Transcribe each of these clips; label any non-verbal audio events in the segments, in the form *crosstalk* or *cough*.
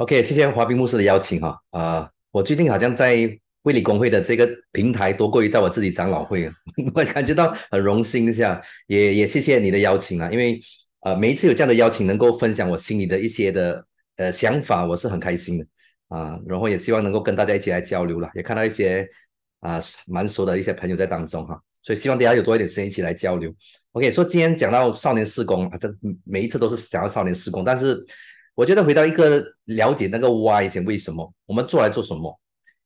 OK，谢谢华彬牧师的邀请哈，啊，我最近好像在卫理公会的这个平台多过于在我自己长老会，*laughs* 我感觉到很荣幸一下，也也谢谢你的邀请啊，因为呃每一次有这样的邀请能够分享我心里的一些的呃想法，我是很开心的啊，然后也希望能够跟大家一起来交流了，也看到一些啊蛮熟的一些朋友在当中哈，所以希望大家有多一点时间一起来交流。OK，说今天讲到少年四工啊，这每一次都是讲到少年四工，但是。我觉得回到一个了解那个 why 先，为什么我们做来做什么？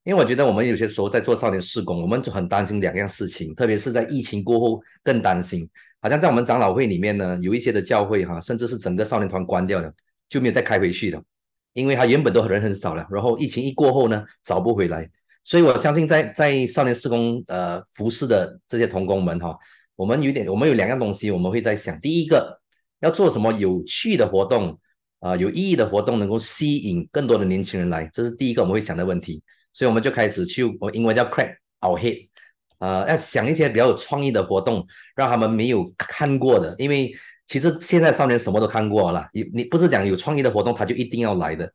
因为我觉得我们有些时候在做少年事工，我们就很担心两样事情，特别是在疫情过后更担心。好像在我们长老会里面呢，有一些的教会哈，甚至是整个少年团关掉了，就没有再开回去了。因为他原本都人很少了，然后疫情一过后呢，找不回来。所以我相信在在少年事工呃服侍的这些童工们哈，我们有点我们有两样东西，我们会在想，第一个要做什么有趣的活动。啊，有意义的活动能够吸引更多的年轻人来，这是第一个我们会想的问题，所以我们就开始去，我们英文叫 crack or u h e a d 啊，要想一些比较有创意的活动，让他们没有看过的，因为其实现在少年什么都看过了，你你不是讲有创意的活动，他就一定要来的。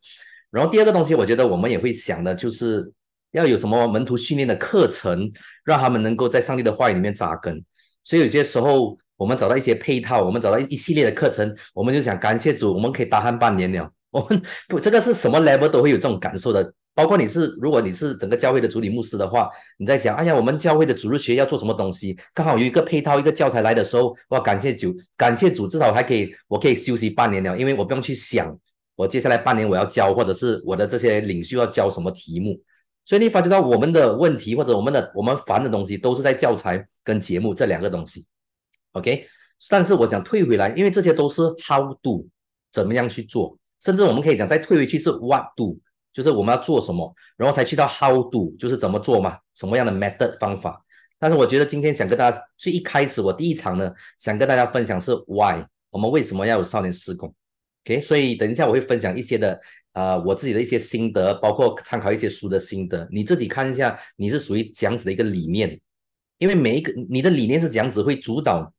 然后第二个东西，我觉得我们也会想的，就是要有什么门徒训练的课程，让他们能够在上帝的话语里面扎根。所以有些时候。我们找到一些配套，我们找到一一系列的课程，我们就想感谢主，我们可以大酣半年了。*laughs* 我们不，这个是什么 level 都会有这种感受的。包括你是，如果你是整个教会的主理牧师的话，你在想，哎呀，我们教会的主日学要做什么东西？刚好有一个配套一个教材来的时候，哇，感谢主，感谢主，至少还可以，我可以休息半年了，因为我不用去想我接下来半年我要教，或者是我的这些领袖要教什么题目。所以你发觉到我们的问题，或者我们的我们烦的东西，都是在教材跟节目这两个东西。OK，但是我想退回来，因为这些都是 How do 怎么样去做，甚至我们可以讲再退回去是 What do 就是我们要做什么，然后才去到 How do 就是怎么做嘛，什么样的 method 方法。但是我觉得今天想跟大家，最一开始我第一场呢，想跟大家分享是 Why 我们为什么要有少年施工？OK，所以等一下我会分享一些的呃我自己的一些心得，包括参考一些书的心得，你自己看一下你是属于怎样子的一个理念，因为每一个你的理念是怎样子会主导。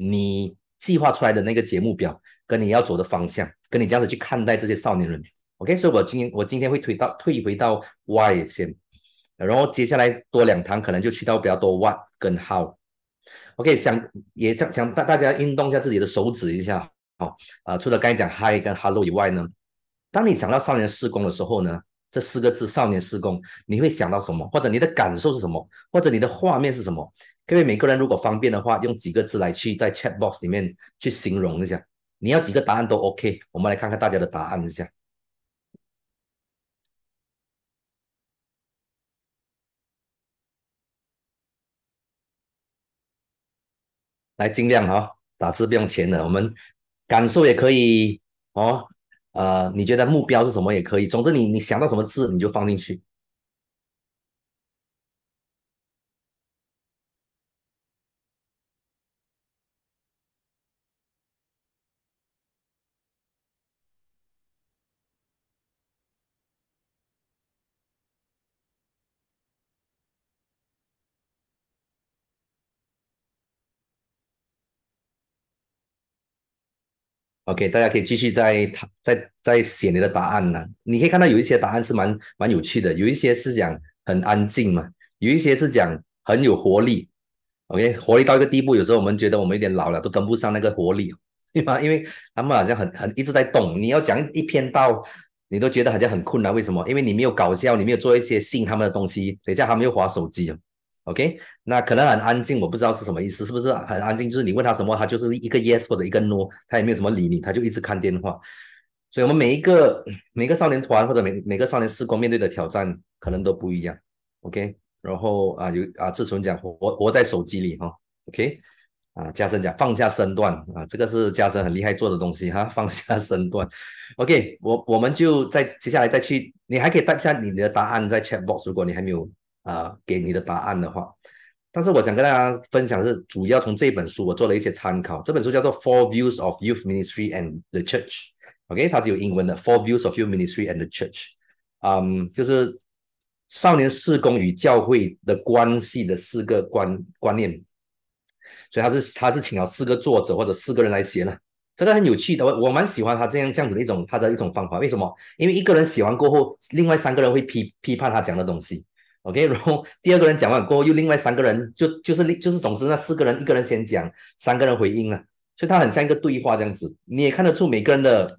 你计划出来的那个节目表，跟你要走的方向，跟你这样子去看待这些少年人，OK？所以我今天我今天会推到退回到 Why 先，然后接下来多两堂可能就去到比较多 What 跟 How，OK？想也想想大大家运动一下自己的手指一下，好啊。除了刚才讲 Hi 跟 Hello 以外呢，当你想到少年施工的时候呢，这四个字少年施工你会想到什么？或者你的感受是什么？或者你的画面是什么？各位每个人如果方便的话，用几个字来去在 chat box 里面去形容一下。你要几个答案都 OK，我们来看看大家的答案一下。来，尽量哈，打字不用钱的，我们感受也可以哦。呃，你觉得目标是什么也可以，总之你你想到什么字你就放进去。OK，大家可以继续在在在写你的答案了。你可以看到有一些答案是蛮蛮有趣的，有一些是讲很安静嘛，有一些是讲很有活力。OK，活力到一个地步，有时候我们觉得我们有点老了，都跟不上那个活力，*laughs* 对吗？因为他们好像很很一直在动。你要讲一篇到，你都觉得好像很困难。为什么？因为你没有搞笑，你没有做一些吸引他们的东西。等一下，他们又划手机。了。OK，那可能很安静，我不知道是什么意思，是不是很安静？就是你问他什么，他就是一个 yes 或者一个 no，他也没有什么理你，他就一直看电话。所以，我们每一个 *coughs* 每个少年团或者每每个少年时光面对的挑战可能都不一样。OK，然后啊，有啊，志存讲活活在手机里哈。OK，啊，加深讲放下身段啊，这个是加深很厉害做的东西哈，*laughs* 放下身段。OK，我我们就在接下来再去，你还可以带下你的答案在 chat box，如果你还没有。啊，给你的答案的话，但是我想跟大家分享是，主要从这本书我做了一些参考。这本书叫做《Four Views of Youth Ministry and the Church》，OK，它只有英文的《Four Views of Youth Ministry and the Church》。嗯，就是少年事工与教会的关系的四个观观念。所以他是他是请了四个作者或者四个人来写呢，这个很有趣的，我我蛮喜欢他这样这样子的一种他的一种方法。为什么？因为一个人写完过后，另外三个人会批批判他讲的东西。OK，然后第二个人讲完过后，又另外三个人就就是另就是总之那四个人一个人先讲，三个人回应了，所以他很像一个对话这样子，你也看得出每个人的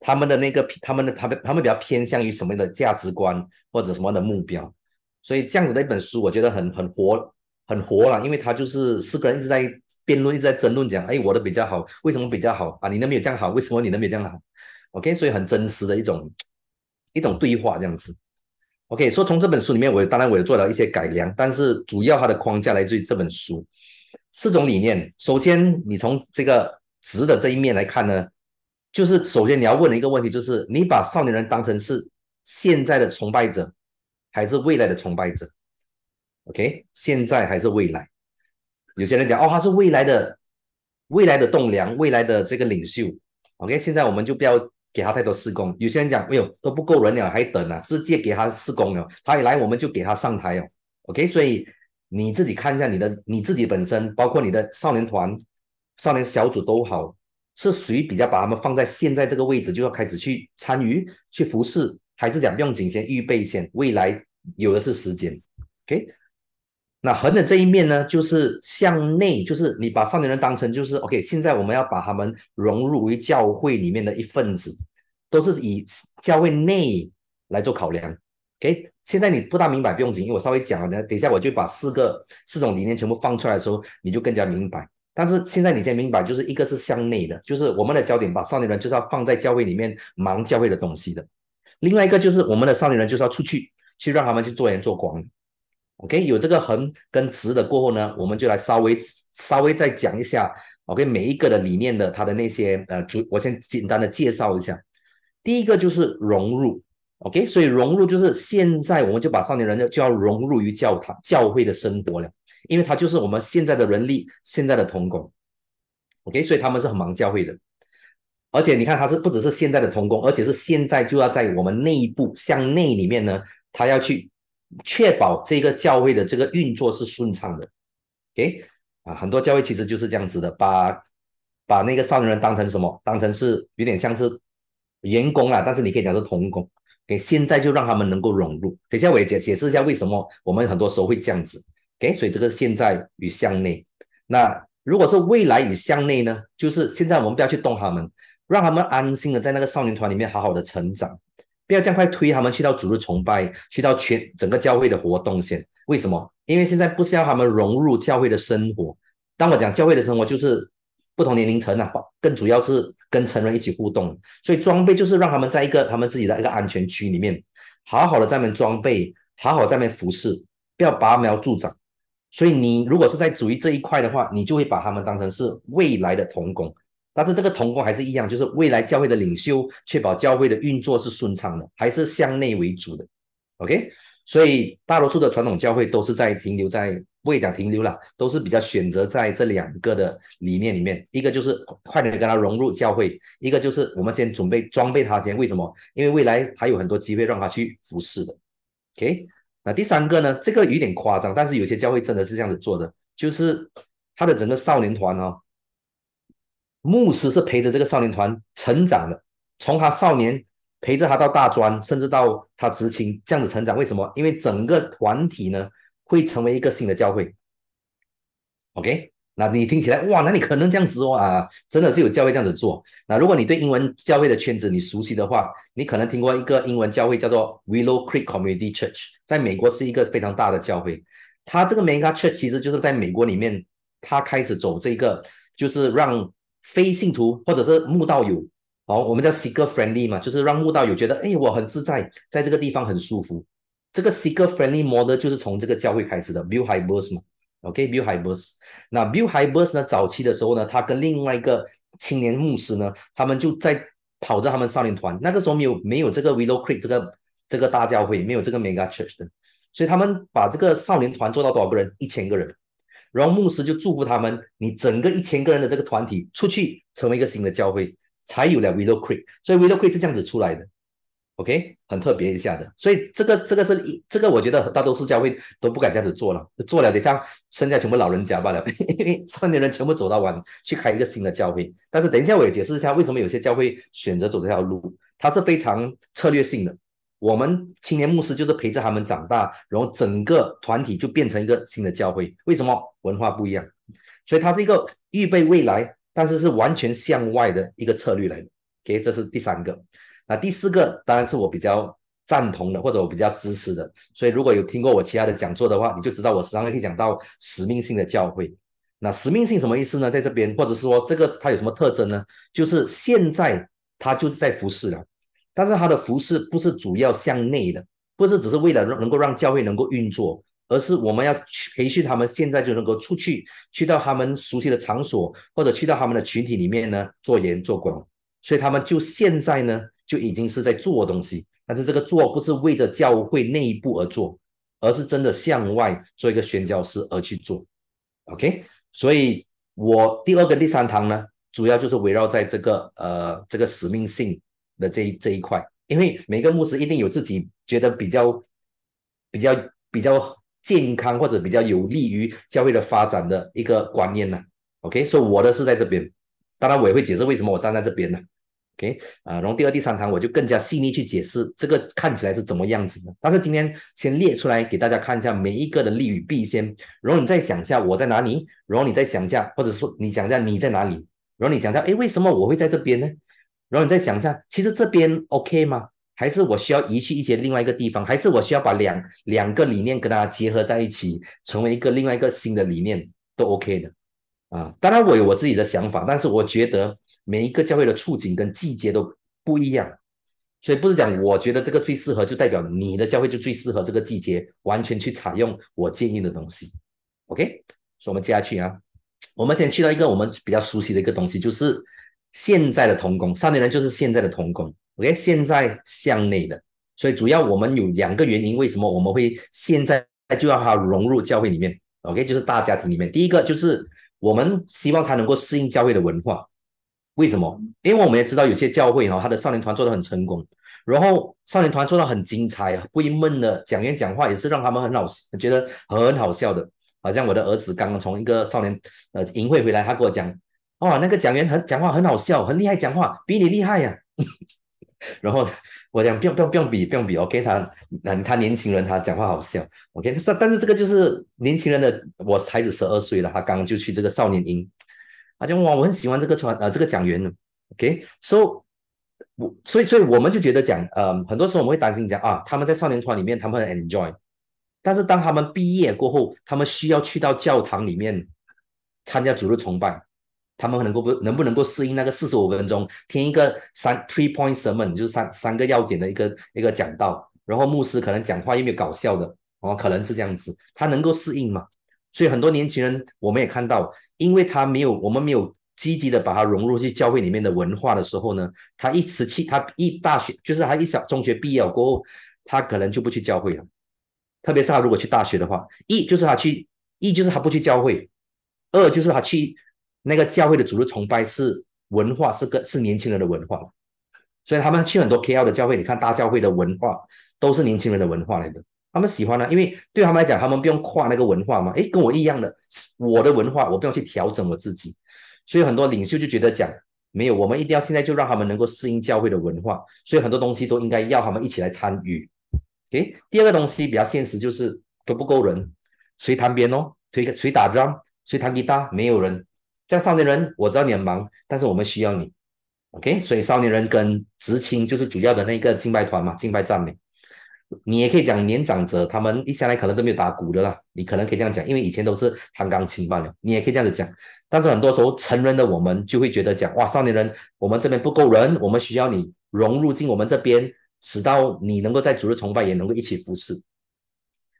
他们的那个他们的他们他们比较偏向于什么样的价值观或者什么样的目标，所以这样子的一本书我觉得很很活很活了，因为他就是四个人一直在辩论一直在争论讲，哎我的比较好，为什么比较好啊？你那没有这样好，为什么你那有这样好？OK，所以很真实的一种一种对话这样子。OK，说从这本书里面，我当然我也做了一些改良，但是主要它的框架来自于这本书。四种理念，首先你从这个值的这一面来看呢，就是首先你要问的一个问题就是，你把少年人当成是现在的崇拜者，还是未来的崇拜者？OK，现在还是未来？有些人讲哦，他是未来的未来的栋梁，未来的这个领袖。OK，现在我们就不要。给他太多施工，有些人讲，哎呦都不够人了，还等啊，是借给他施工了，他一来我们就给他上台哦，OK，所以你自己看一下你的你自己本身，包括你的少年团、少年小组都好，是谁比较把他们放在现在这个位置，就要开始去参与、去服侍，还是讲用紧先预备先，未来有的是时间，OK。那横的这一面呢，就是向内，就是你把少年人当成就是 O K，现在我们要把他们融入为教会里面的一份子，都是以教会内来做考量。O K，现在你不大明白不用紧，因为我稍微讲了等一下我就把四个四种理念全部放出来的时候，你就更加明白。但是现在你先明白，就是一个是向内的，就是我们的焦点把少年人就是要放在教会里面忙教会的东西的；另外一个就是我们的少年人就是要出去去让他们去做盐做光。OK，有这个横跟直的过后呢，我们就来稍微稍微再讲一下 OK，每一个的理念的它的那些呃主，我先简单的介绍一下。第一个就是融入 OK，所以融入就是现在我们就把少年人就就要融入于教堂教会的生活了，因为他就是我们现在的人力现在的童工 OK，所以他们是很忙教会的，而且你看他是不只是现在的童工，而且是现在就要在我们内部向内里面呢，他要去。确保这个教会的这个运作是顺畅的，OK 啊，很多教会其实就是这样子的，把把那个少年人当成什么，当成是有点像是员工啊，但是你可以讲是童工，OK，现在就让他们能够融入。等下我也解解释一下为什么我们很多时候会这样子，OK，所以这个现在与向内。那如果是未来与向内呢，就是现在我们不要去动他们，让他们安心的在那个少年团里面好好的成长。不要这样快推他们去到主日崇拜，去到全整个教会的活动先。为什么？因为现在不是要他们融入教会的生活。当我讲教会的生活，就是不同年龄层啊，更主要是跟成人一起互动。所以装备就是让他们在一个他们自己的一个安全区里面，好好的在那装备，好好在那服侍。不要拔苗助长。所以你如果是在主义这一块的话，你就会把他们当成是未来的童工。但是这个同工还是一样，就是未来教会的领袖，确保教会的运作是顺畅的，还是向内为主的。OK，所以大多数的传统教会都是在停留，在不讲停留了，都是比较选择在这两个的理念里面，一个就是快点跟他融入教会，一个就是我们先准备装备他先。为什么？因为未来还有很多机会让他去服侍的。OK，那第三个呢？这个有点夸张，但是有些教会真的是这样子做的，就是他的整个少年团哦。牧师是陪着这个少年团成长的，从他少年陪着他到大专，甚至到他执勤这样子成长。为什么？因为整个团体呢会成为一个新的教会。OK，那你听起来哇，那你可能这样子哦啊，真的是有教会这样子做。那如果你对英文教会的圈子你熟悉的话，你可能听过一个英文教会叫做 Willow Creek Community Church，在美国是一个非常大的教会。他这个 mega church 其实就是在美国里面，他开始走这个就是让。非信徒或者是慕道友，哦，我们叫 seeker friendly 嘛，就是让慕道友觉得，哎，我很自在，在这个地方很舒服。这个 seeker friendly model 就是从这个教会开始的，Bill Hybers 嘛，OK，Bill Hybers。那 Bill Hybers 呢，早期的时候呢，他跟另外一个青年牧师呢，他们就在跑着他们少年团。那个时候没有没有这个 Willow Creek 这个这个大教会，没有这个 Mega Church 的，所以他们把这个少年团做到多少个人？一千个人。然后牧师就祝福他们，你整个一千个人的这个团体出去成为一个新的教会，才有了 Willow Creek。所以 Willow Creek 是这样子出来的，OK，很特别一下的。所以这个这个是一这个，我觉得大多数教会都不敢这样子做了，做了得像剩下全部老人家罢了，*laughs* 因为中年人全部走到晚去开一个新的教会。但是等一下我也解释一下，为什么有些教会选择走这条路，它是非常策略性的。我们青年牧师就是陪着他们长大，然后整个团体就变成一个新的教会。为什么文化不一样？所以它是一个预备未来，但是是完全向外的一个策略来。OK，这是第三个。那第四个当然是我比较赞同的，或者我比较支持的。所以如果有听过我其他的讲座的话，你就知道我时常会讲到使命性的教会。那使命性什么意思呢？在这边，或者是说这个它有什么特征呢？就是现在它就是在服侍了。但是他的服饰不是主要向内的，不是只是为了能够让教会能够运作，而是我们要去培训他们，现在就能够出去，去到他们熟悉的场所，或者去到他们的群体里面呢做盐做光。所以他们就现在呢就已经是在做东西，但是这个做不是为着教会内部而做，而是真的向外做一个宣教师而去做。OK，所以我第二跟第三堂呢，主要就是围绕在这个呃这个使命性。的这一这一块，因为每个牧师一定有自己觉得比较比较比较健康或者比较有利于教会的发展的一个观念呢。OK，所以我的是在这边，当然我也会解释为什么我站在这边呢。OK，啊，然后第二、第三堂我就更加细腻去解释这个看起来是怎么样子的。但是今天先列出来给大家看一下每一个的利与弊先，然后你再想一下我在哪里，然后你再想一下，或者说你想一下你在哪里，然后你想下，哎为什么我会在这边呢？然后你再想一下，其实这边 OK 吗？还是我需要移去一些另外一个地方？还是我需要把两两个理念跟它结合在一起，成为一个另外一个新的理念都 OK 的啊？当然我有我自己的想法，但是我觉得每一个教会的处境跟季节都不一样，所以不是讲我觉得这个最适合，就代表你的教会就最适合这个季节，完全去采用我建议的东西。OK，所以我们接下去啊，我们先去到一个我们比较熟悉的一个东西，就是。现在的童工，少年人就是现在的童工。OK，现在向内的，所以主要我们有两个原因，为什么我们会现在就要他融入教会里面？OK，就是大家庭里面。第一个就是我们希望他能够适应教会的文化。为什么？因为我们也知道有些教会哈，他的少年团做的很成功，然后少年团做得很精彩，会闷的讲员讲话也是让他们很好，觉得很好笑的。好像我的儿子刚刚从一个少年呃营会回来，他跟我讲。哦，那个讲员很讲话很好笑，很厉害，讲话比你厉害呀。*laughs* 然后我讲不用不用不用比不用比，OK，他他年轻人他讲话好笑，OK。但是但是这个就是年轻人的，我孩子十二岁了，他刚刚就去这个少年营，他就哇我很喜欢这个传呃这个讲员，OK。So 我所以所以我们就觉得讲呃很多时候我们会担心讲啊，他们在少年团里面他们很 enjoy，但是当他们毕业过后，他们需要去到教堂里面参加主日崇拜。他们能够不能不能够适应那个四十五分钟听一个三 three points e r m o n 就是三三个要点的一个一个讲道，然后牧师可能讲话有没有搞笑的哦，可能是这样子，他能够适应吗？所以很多年轻人我们也看到，因为他没有我们没有积极的把它融入去教会里面的文化的时候呢，他一时去他一大学就是他一小中学毕业过后，他可能就不去教会了。特别是他如果去大学的话，一就是他去一就是他不去教会，二就是他去。那个教会的主流崇拜是文化，是个是年轻人的文化，所以他们去很多 K L 的教会，你看大教会的文化都是年轻人的文化来的。他们喜欢呢，因为对他们来讲，他们不用跨那个文化嘛。诶，跟我一样的，我的文化，我不用去调整我自己。所以很多领袖就觉得讲没有，我们一定要现在就让他们能够适应教会的文化。所以很多东西都应该要他们一起来参与。诶，第二个东西比较现实就是都不够人，谁弹边哦，谁谁打仗，谁弹吉他，没有人。像少年人，我知道你很忙，但是我们需要你，OK？所以少年人跟执勤就是主要的那个敬拜团嘛，敬拜赞美。你也可以讲年长者，他们一下来可能都没有打鼓的啦，你可能可以这样讲，因为以前都是弹钢琴罢了，你也可以这样子讲。但是很多时候成人的我们就会觉得讲哇，少年人，我们这边不够人，我们需要你融入进我们这边，使到你能够在主日崇拜也能够一起服侍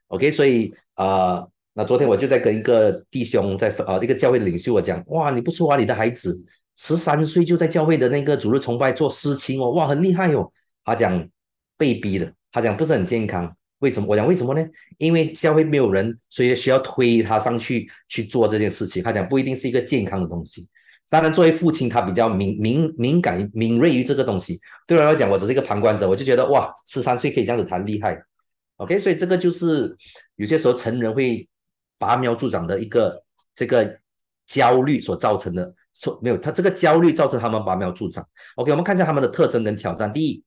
，OK？所以啊。那昨天我就在跟一个弟兄在啊，一个教会的领袖我讲，哇，你不错啊，你的孩子十三岁就在教会的那个主日崇拜做司情哦，哇，很厉害哟。他讲被逼的，他讲不是很健康。为什么？我讲为什么呢？因为教会没有人，所以需要推他上去去做这件事情。他讲不一定是一个健康的东西。当然作为父亲，他比较敏敏敏感敏锐于这个东西。对我来讲，我只是一个旁观者，我就觉得哇，十三岁可以这样子谈厉害。OK，所以这个就是有些时候成人会。拔苗助长的一个这个焦虑所造成的，所没有他这个焦虑造成他们拔苗助长。OK，我们看一下他们的特征跟挑战。第一，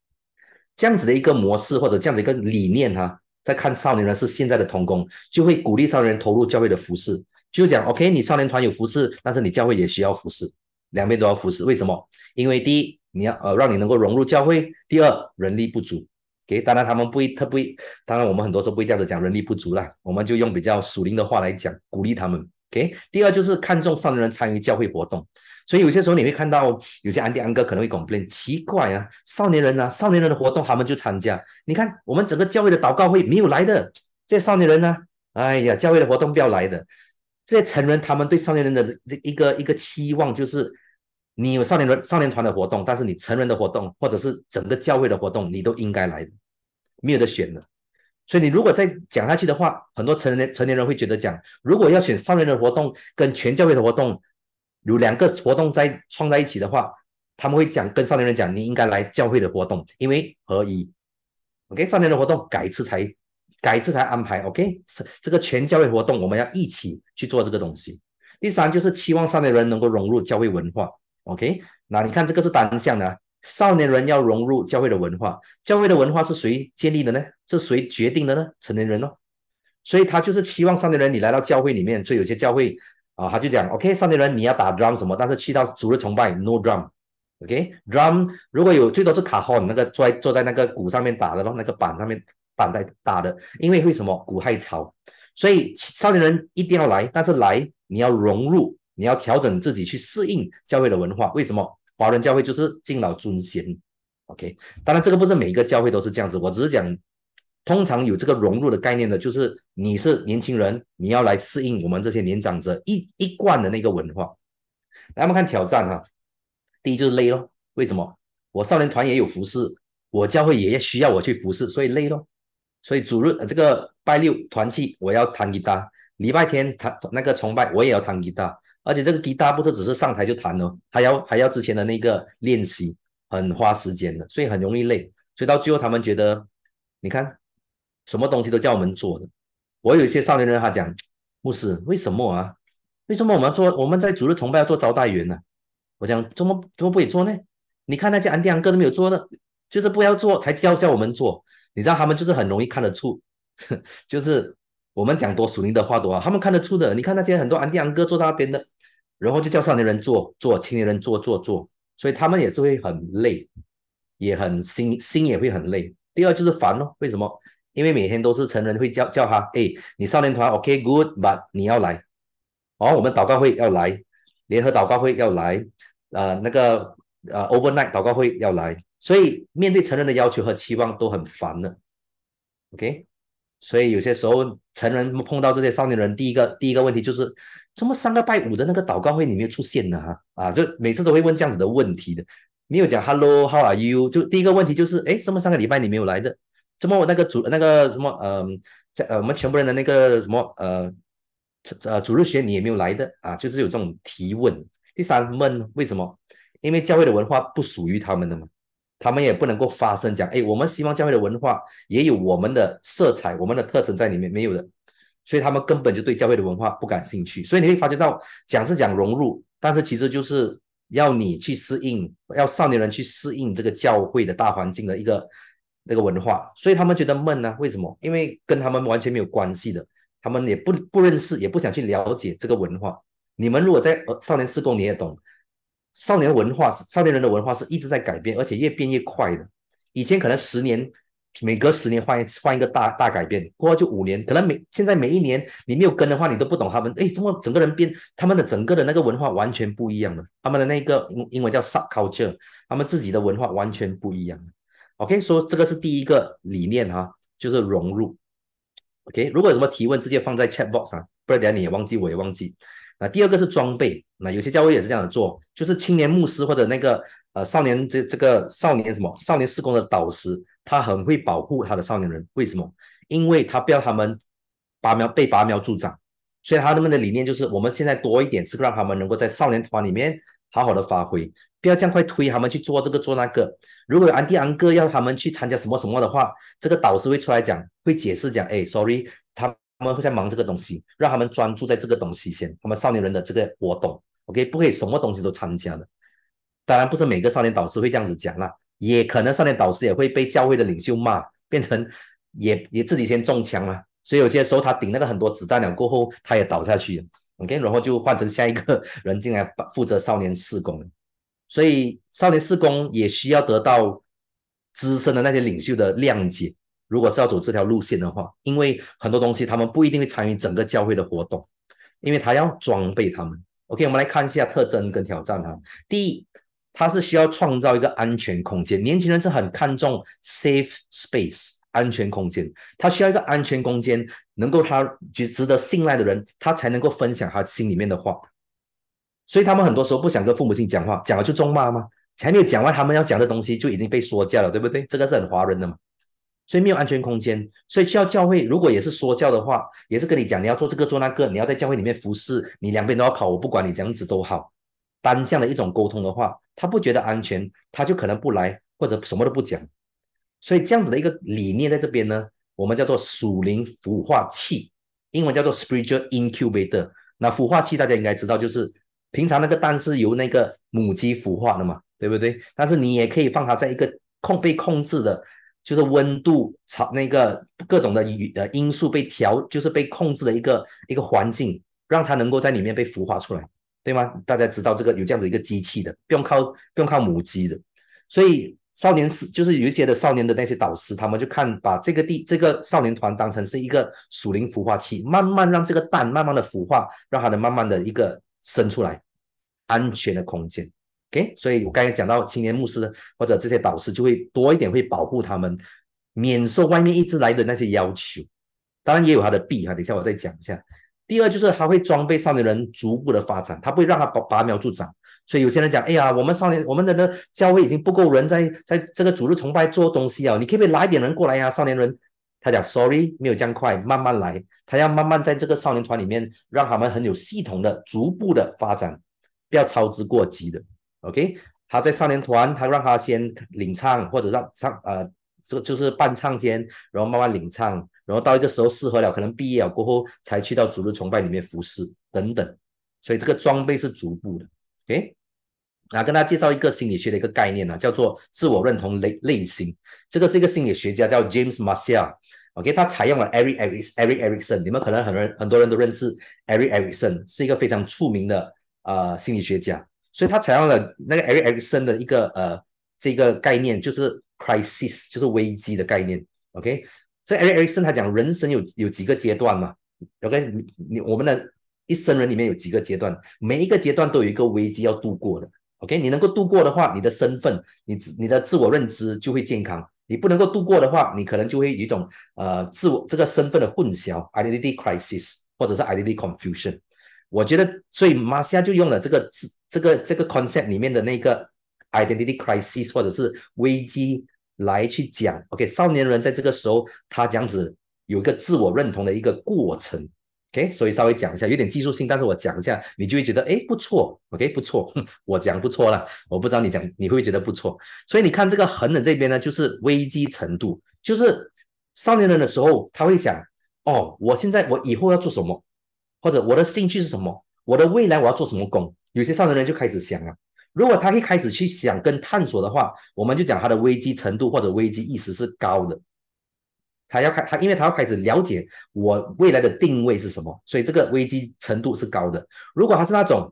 这样子的一个模式或者这样子一个理念哈，在看少年人是现在的童工，就会鼓励少年人投入教会的服饰，就讲 OK，你少年团有服饰，但是你教会也需要服饰，两边都要服饰。为什么？因为第一，你要呃让你能够融入教会；第二，人力不足。OK，当然他们不会，特不会，当然我们很多时候不会这样子讲人力不足啦，我们就用比较属灵的话来讲，鼓励他们。OK，第二就是看重少年人参与教会活动，所以有些时候你会看到有些安迪安哥可能会讲，不，奇怪啊，少年人啊，少年人的活动他们就参加，你看我们整个教会的祷告会没有来的，这些少年人呢，哎呀，教会的活动不要来的，这些成人他们对少年人的那一个一个期望就是。你有少年人少年团的活动，但是你成人的活动，或者是整个教会的活动，你都应该来，没有得选的。所以你如果再讲下去的话，很多成人成年人会觉得讲，如果要选少年的活动跟全教会的活动有两个活动在创在一起的话，他们会讲跟少年人讲，你应该来教会的活动，因为合以？OK，少年的活动改一次才改一次才安排，OK，这个全教会活动我们要一起去做这个东西。第三就是期望少年人能够融入教会文化。OK，那你看这个是单向的。少年人要融入教会的文化，教会的文化是谁建立的呢？是谁决定的呢？成年人哦，所以他就是期望少年人你来到教会里面。所以有些教会啊，他就讲 OK，少年人你要打 drum 什么，但是去到族的崇拜 no drum。OK，drum 如果有最多是卡号，你那个坐坐在那个鼓上面打的咯，那个板上面板在打的，因为为什么鼓太吵，所以少年人一定要来，但是来你要融入。你要调整自己去适应教会的文化，为什么华人教会就是敬老尊贤？OK，当然这个不是每一个教会都是这样子，我只是讲，通常有这个融入的概念的，就是你是年轻人，你要来适应我们这些年长者一一贯的那个文化。来，我们看挑战哈，第一就是累咯。为什么我少年团也有服侍，我教会也需要我去服侍，所以累咯。所以主日这个拜六团契我要弹一他，礼拜天弹那个崇拜我也要弹一他，而且这个吉他不是只是上台就弹哦，还要还要之前的那个练习，很花时间的，所以很容易累。所以到最后他们觉得，你看什么东西都叫我们做的。我有一些少年人他讲，牧师为什么啊？为什么我们要做？我们在主日崇拜要做招待员呢？我讲怎么怎么不给做呢？你看那些安迪、安哥都没有做呢，就是不要做才叫叫我们做。你知道他们就是很容易看得出，*laughs* 就是。我们讲多属灵的话多啊，他们看得出的。你看，那些很多安迪安哥坐在那边的，然后就叫少年人坐坐，青年人坐坐坐，所以他们也是会很累，也很心心也会很累。第二就是烦哦，为什么？因为每天都是成人会叫叫他，哎，你少年团 OK good b u t 你要来，然我们祷告会要来，联合祷告会要来，呃，那个呃 overnight 祷告会要来，所以面对成人的要求和期望都很烦的，OK？所以有些时候，成人碰到这些少年人，第一个第一个问题就是，怎么上个拜五的那个祷告会你没有出现呢？哈啊，就每次都会问这样子的问题的。没有讲 Hello，How are you？就第一个问题就是，哎，怎么上个礼拜你没有来的？怎么我那个主那个什么呃，在呃我们全部人的那个什么呃呃主日学你也没有来的啊？就是有这种提问。第三问为什么？因为教会的文化不属于他们的嘛，他们也不能够发声讲，哎，我们西方教会的文化也有我们的色彩、我们的特征在里面，没有的，所以他们根本就对教会的文化不感兴趣。所以你会发觉到，讲是讲融入，但是其实就是要你去适应，要少年人去适应这个教会的大环境的一个那个文化，所以他们觉得闷呢？为什么？因为跟他们完全没有关系的，他们也不不认识，也不想去了解这个文化。你们如果在少年试工，你也懂。少年文化是少年人的文化，是一直在改变，而且越变越快的。以前可能十年，每隔十年换一换一个大大改变，过就五年。可能每现在每一年，你没有跟的话，你都不懂他们。哎，怎么整个人变？他们的整个的那个文化完全不一样了。他们的那个英英文叫 b culture，他们自己的文化完全不一样。OK，说这个是第一个理念哈，就是融入。OK，如果有什么提问，直接放在 chat box 啊，不然等下你也忘记，我也忘记。那第二个是装备，那有些教会也是这样的做，就是青年牧师或者那个呃少年这这个少年什么少年施工的导师，他很会保护他的少年人，为什么？因为他不要他们拔苗被拔苗助长，所以他的们的理念就是我们现在多一点是让他们能够在少年团里面好好的发挥，不要这样快推他们去做这个做那个。如果有安迪安哥要他们去参加什么什么的话，这个导师会出来讲，会解释讲，哎，sorry，他。他们会在忙这个东西，让他们专注在这个东西先。他们少年人的这个活动，OK，不可以什么东西都参加的。当然，不是每个少年导师会这样子讲啦，也可能少年导师也会被教会的领袖骂，变成也也自己先中枪嘛。所以有些时候他顶那个很多子弹了过后，他也倒下去 OK，然后就换成下一个人进来负责少年事工所以少年事工也需要得到资深的那些领袖的谅解。如果是要走这条路线的话，因为很多东西他们不一定会参与整个教会的活动，因为他要装备他们。OK，我们来看一下特征跟挑战哈。第一，他是需要创造一个安全空间，年轻人是很看重 safe space 安全空间，他需要一个安全空间，能够他值值得信赖的人，他才能够分享他心里面的话。所以他们很多时候不想跟父母亲讲话，讲了就中骂吗？才没有讲完，他们要讲的东西就已经被说教了，对不对？这个是很华人的嘛。所以没有安全空间，所以需要教会如果也是说教的话，也是跟你讲你要做这个做那个，你要在教会里面服侍，你两边都要跑，我不管你这样子都好，单向的一种沟通的话，他不觉得安全，他就可能不来或者什么都不讲。所以这样子的一个理念在这边呢，我们叫做属灵孵化器，英文叫做 spiritual incubator。那孵化器大家应该知道，就是平常那个蛋是由那个母鸡孵化的嘛，对不对？但是你也可以放它在一个控被控制的。就是温度、草那个各种的雨的因素被调，就是被控制的一个一个环境，让它能够在里面被孵化出来，对吗？大家知道这个有这样子一个机器的，不用靠不用靠母鸡的。所以少年是就是有一些的少年的那些导师，他们就看把这个地这个少年团当成是一个鼠灵孵化器，慢慢让这个蛋慢慢的孵化，让它的慢慢的一个生出来，安全的空间。OK，所以我刚才讲到青年牧师或者这些导师就会多一点，会保护他们免受外面一直来的那些要求。当然也有他的弊哈，等一下我再讲一下。第二就是他会装备少年人逐步的发展，他不会让他拔拔苗助长。所以有些人讲，哎呀，我们少年我们的那教会已经不够人，在在这个主日崇拜做东西啊，你可以不拉一点人过来呀？少年人，他讲 Sorry，没有这样快，慢慢来，他要慢慢在这个少年团里面让他们很有系统的逐步的发展，不要操之过急的。OK，他在少年团，他让他先领唱，或者让唱呃，这个就是伴唱先，然后慢慢领唱，然后到一个时候适合了，可能毕业了过后才去到《组日崇拜》里面服侍等等。所以这个装备是逐步的。OK，那跟大家介绍一个心理学的一个概念呢，叫做自我认同类类型。这个是一个心理学家叫 James Marcia。OK，他采用了 Eric Eric Eric Erikson，你们可能很多人很多人都认识 Eric Erikson，是一个非常著名的啊心理学家。所以，他采用了那个 Erikson 的一个呃这个概念，就是 crisis，就是危机的概念。OK，这 Erikson 他讲人生有有几个阶段嘛？OK，你我们的一生人里面有几个阶段？每一个阶段都有一个危机要度过的。OK，你能够度过的话，你的身份，你你的自我认知就会健康；你不能够度过的话，你可能就会有一种呃自我这个身份的混淆 （identity crisis） 或者是 identity confusion。我觉得，所以马亚就用了这个这个这个 concept 里面的那个 identity crisis 或者是危机来去讲。OK，少年人在这个时候，他这样子有一个自我认同的一个过程。OK，所以稍微讲一下，有点技术性，但是我讲一下，你就会觉得哎不错。OK，不错，*laughs* 我讲不错了。我不知道你讲你会不会觉得不错。所以你看这个横的这边呢，就是危机程度，就是少年人的时候，他会想，哦，我现在我以后要做什么。或者我的兴趣是什么？我的未来我要做什么工？有些上层人就开始想了。如果他一开始去想跟探索的话，我们就讲他的危机程度或者危机意识是高的。他要开他，因为他要开始了解我未来的定位是什么，所以这个危机程度是高的。如果他是那种，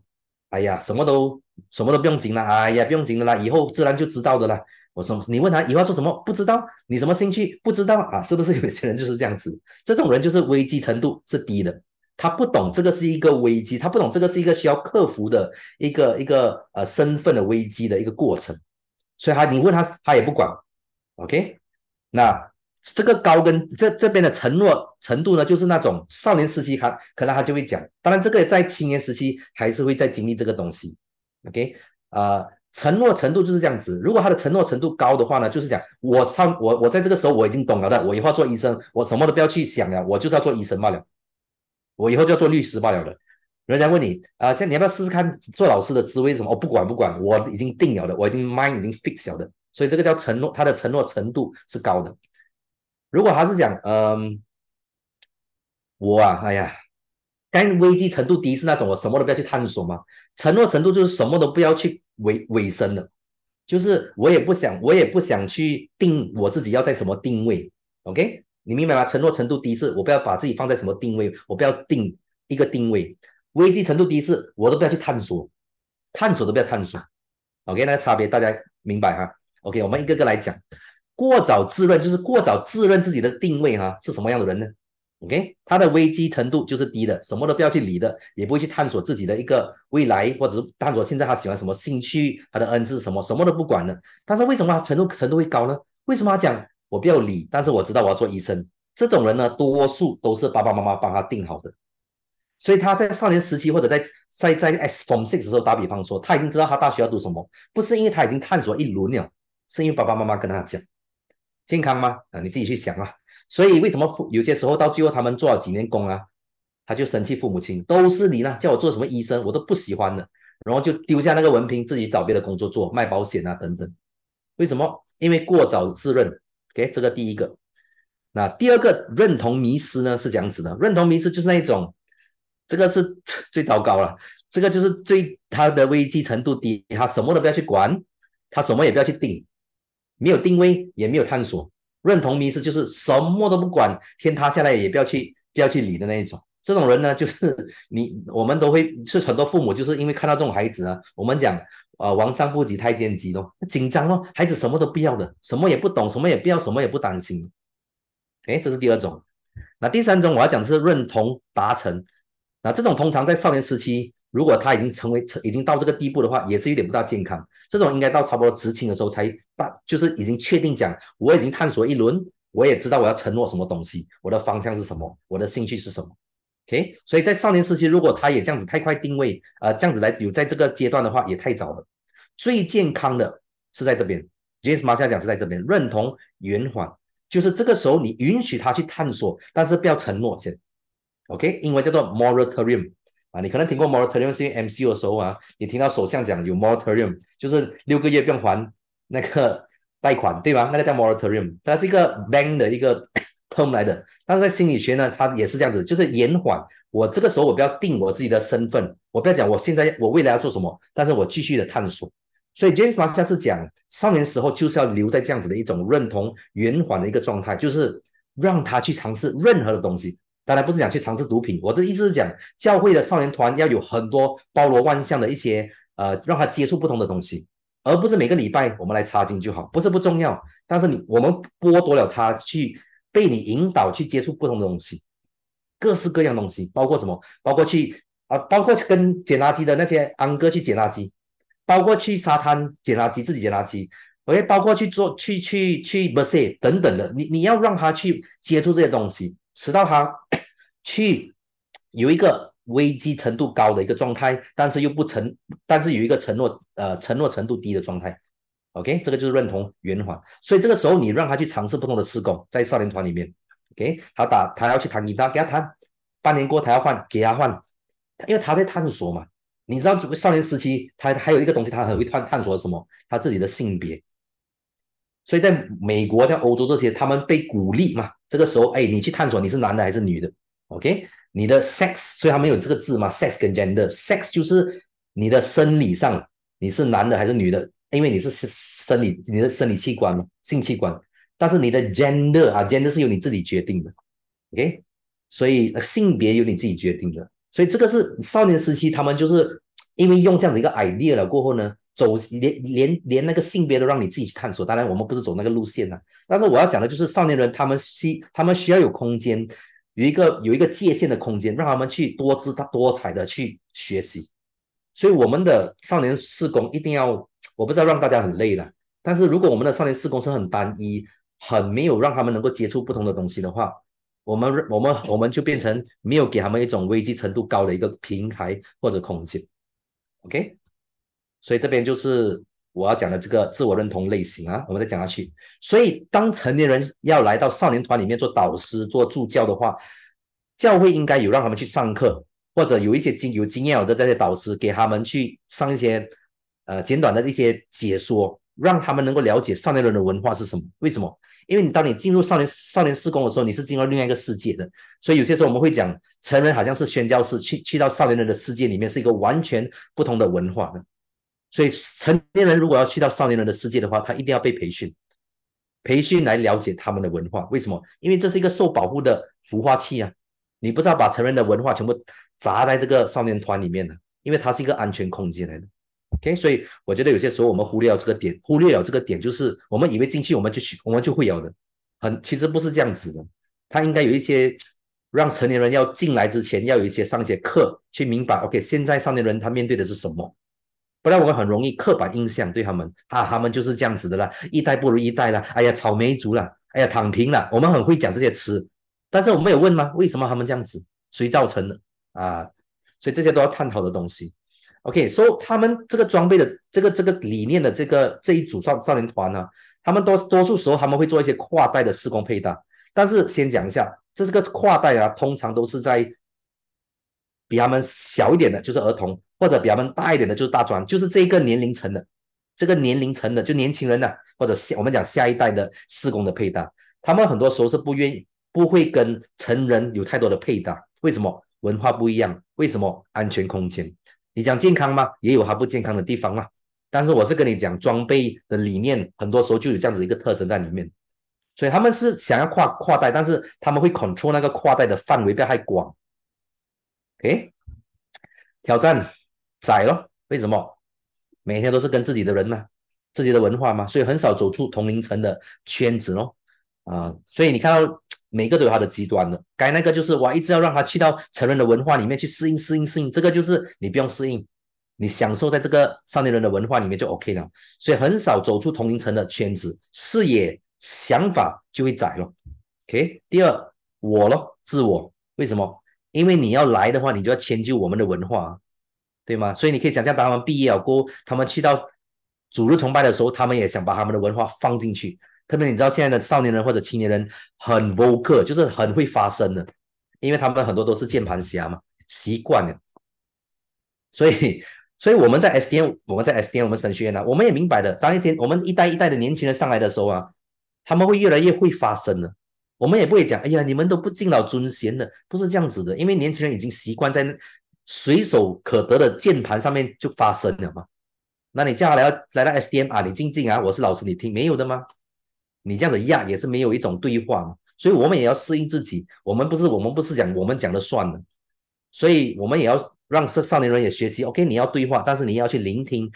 哎呀，什么都什么都不用紧了，哎呀，不用紧的啦，以后自然就知道的啦。我说你问他以后做什么，不知道？你什么兴趣不知道啊？是不是有些人就是这样子？这种人就是危机程度是低的。他不懂这个是一个危机，他不懂这个是一个需要克服的一个一个呃身份的危机的一个过程，所以他你问他他也不管，OK？那这个高跟这这边的承诺程度呢，就是那种少年时期他可能他就会讲，当然这个在青年时期还是会在经历这个东西，OK？啊，承诺程度就是这样子，如果他的承诺程度高的话呢，就是讲我上我我在这个时候我已经懂了的，我以后要做医生，我什么都不要去想了，我就是要做医生罢了。我以后就要做律师罢了的。人家问你啊，这你要不要试试看做老师的滋味什么？我不管不管，我已经定了的，我已经 mind 已经 f i x 了的。所以这个叫承诺，他的承诺程度是高的。如果还是讲，嗯，我啊，哎呀，干危机程度低是那种，我什么都不要去探索嘛。承诺程度就是什么都不要去尾尾声了，就是我也不想，我也不想去定我自己要在什么定位。OK。你明白吗？承诺程度低是，我不要把自己放在什么定位，我不要定一个定位。危机程度低是，我都不要去探索，探索都不要探索。OK，那差别大家明白哈？OK，我们一个个来讲。过早自认就是过早自认自己的定位哈，是什么样的人呢？OK，他的危机程度就是低的，什么都不要去理的，也不会去探索自己的一个未来，或者是探索现在他喜欢什么兴趣，他的恩是什么，什么都不管的。但是为什么他程度程度会高呢？为什么他讲？我不要理，但是我知道我要做医生。这种人呢，多数都是爸爸妈妈帮他定好的，所以他在少年时期或者在在在 S from six 时候，打比方说，他已经知道他大学要读什么，不是因为他已经探索一轮了，是因为爸爸妈妈跟他讲健康吗？啊，你自己去想啊。所以为什么有些时候到最后他们做了几年工啊，他就生气父母亲都是你呢，叫我做什么医生我都不喜欢的，然后就丢下那个文凭自己找别的工作做，卖保险啊等等。为什么？因为过早自认。OK，这个第一个，那第二个认同迷失呢是这样子的，认同迷失就是那一种，这个是 *laughs* 最糟糕了，这个就是最他的危机程度低，他什么都不要去管，他什么也不要去定，没有定位也没有探索，认同迷失就是什么都不管，天塌下来也不要去不要去理的那一种，这种人呢就是你我们都会是很多父母就是因为看到这种孩子呢，我们讲。啊，王上不急太监急咯，紧张咯，孩子什么都不要的，什么也不懂，什么也不要，什么也不担心。哎，这是第二种。那第三种我要讲的是认同达成。那这种通常在少年时期，如果他已经成为成，已经到这个地步的话，也是有点不大健康。这种应该到差不多执勤的时候才大，就是已经确定讲，我已经探索一轮，我也知道我要承诺什么东西，我的方向是什么，我的兴趣是什么。OK，所以在少年时期，如果他也这样子太快定位，呃，这样子来有在这个阶段的话，也太早了。最健康的是在这边，James Marshall 讲是在这边认同圆环，就是这个时候你允许他去探索，但是不要承诺先。OK，因为叫做 m o r a t o r i u m 啊，你可能听过 m o r a t o r i u m 是因为 MC 的时候啊，你听到首相讲有 m o r a t o r i u m 就是六个月不用还那个贷款对吧？那个叫 m o r a t o r i u m 它是一个 bank 的一个。偷来的，但是在心理学呢，它也是这样子，就是延缓。我这个时候我不要定我自己的身份，我不要讲我现在我未来要做什么，但是我继续的探索。所以 James 博是讲，少年时候就是要留在这样子的一种认同圆缓的一个状态，就是让他去尝试任何的东西。当然不是讲去尝试毒品，我的意思是讲教会的少年团要有很多包罗万象的一些呃，让他接触不同的东西，而不是每个礼拜我们来插金就好。不是不重要，但是你我们剥夺了他去。被你引导去接触不同的东西，各式各样东西，包括什么？包括去啊，包括跟捡垃圾的那些安哥去捡垃圾，包括去沙滩捡垃圾，自己捡垃圾，k 包括去做去去去 b u r e r 等等的，你你要让他去接触这些东西，直到他 *coughs* 去有一个危机程度高的一个状态，但是又不承，但是有一个承诺呃承诺程度低的状态。OK，这个就是认同圆滑，所以这个时候你让他去尝试不同的施工，在少年团里面，OK，他打他要去弹吉他，给他弹，半年过他要换，给他换，因为他在探索嘛。你知道，少年时期他还有一个东西，他很会探探索什么？他自己的性别。所以在美国、像欧洲这些，他们被鼓励嘛。这个时候，哎，你去探索你是男的还是女的？OK，你的 sex，所以他没有这个字嘛，sex 跟 gender，sex 就是你的生理上你是男的还是女的。因为你是生理，你的生理器官嘛，性器官，但是你的 gender 啊，gender 是由你自己决定的，OK？所以性别由你自己决定的，所以这个是少年时期，他们就是因为用这样子一个 idea 了过后呢，走连连连那个性别都让你自己去探索。当然，我们不是走那个路线啊。但是我要讲的就是，少年人他们需他们需要有空间，有一个有一个界限的空间，让他们去多姿多彩的去学习。所以，我们的少年时光一定要。我不知道让大家很累了，但是如果我们的少年四公是很单一，很没有让他们能够接触不同的东西的话，我们我们我们就变成没有给他们一种危机程度高的一个平台或者空间。OK，所以这边就是我要讲的这个自我认同类型啊，我们再讲下去。所以当成年人要来到少年团里面做导师、做助教的话，教会应该有让他们去上课，或者有一些经有经验的这些导师给他们去上一些。呃，简短的一些解说，让他们能够了解少年人的文化是什么？为什么？因为你当你进入少年少年世宫的时候，你是进入另外一个世界的，所以有些时候我们会讲，成人好像是宣教士去去到少年人的世界里面，是一个完全不同的文化的，所以成年人如果要去到少年人的世界的话，他一定要被培训，培训来了解他们的文化。为什么？因为这是一个受保护的孵化器啊，你不知道把成人的文化全部砸在这个少年团里面的，因为它是一个安全空间来的。OK，所以我觉得有些时候我们忽略了这个点，忽略了这个点，就是我们以为进去我们就去，我们就会有的，很其实不是这样子的。他应该有一些让成年人要进来之前要有一些上一些课去明白。OK，现在少年人他面对的是什么？不然我们很容易刻板印象对他们啊，他们就是这样子的啦，一代不如一代啦，哎呀，草莓族啦，哎呀，躺平了，我们很会讲这些词，但是我们有问吗？为什么他们这样子？谁造成的啊？所以这些都要探讨的东西。OK，所以他们这个装备的这个这个理念的这个这一组少少年团呢，他们多多数时候他们会做一些跨代的施工配搭，但是先讲一下，这是个跨代啊，通常都是在比他们小一点的，就是儿童，或者比他们大一点的，就是大专，就是这个年龄层的，这个年龄层的就年轻人呢，或者下我们讲下一代的施工的配搭，他们很多时候是不愿意不会跟成人有太多的配搭，为什么？文化不一样，为什么？安全空间。你讲健康吗？也有它不健康的地方嘛。但是我是跟你讲装备的理念，很多时候就有这样子一个特征在里面。所以他们是想要跨跨代，但是他们会 control 那个跨代的范围不要太广。哎，挑战窄咯？为什么？每天都是跟自己的人嘛，自己的文化嘛，所以很少走出同龄层的圈子咯。啊，所以你看到。每个都有他的极端的，改那个就是我一直要让他去到成人的文化里面去适应适应适应，这个就是你不用适应，你享受在这个少年人的文化里面就 OK 了。所以很少走出同龄层的圈子，视野想法就会窄了。OK，第二我咯，自我为什么？因为你要来的话，你就要迁就我们的文化，对吗？所以你可以想象，他们毕业过哥他们去到主日崇拜的时候，他们也想把他们的文化放进去。特别你知道现在的少年人或者青年人很 vocal，就是很会发声的，因为他们很多都是键盘侠嘛，习惯了。所以，*laughs* 所以我们在 S D M，我们在 S D M，我们神学院啊，我们也明白的。当一些我们一代一代的年轻人上来的时候啊，他们会越来越会发声的。我们也不会讲，哎呀，你们都不敬老尊贤的，不是这样子的。因为年轻人已经习惯在随手可得的键盘上面就发声了嘛。那你叫他来来到 S D M 啊，你静静啊，我是老师，你听没有的吗？你这样子压也是没有一种对话嘛，所以我们也要适应自己。我们不是我们不是讲我们讲了算了，所以我们也要让少年人也学习。OK，你要对话，但是你要去聆听，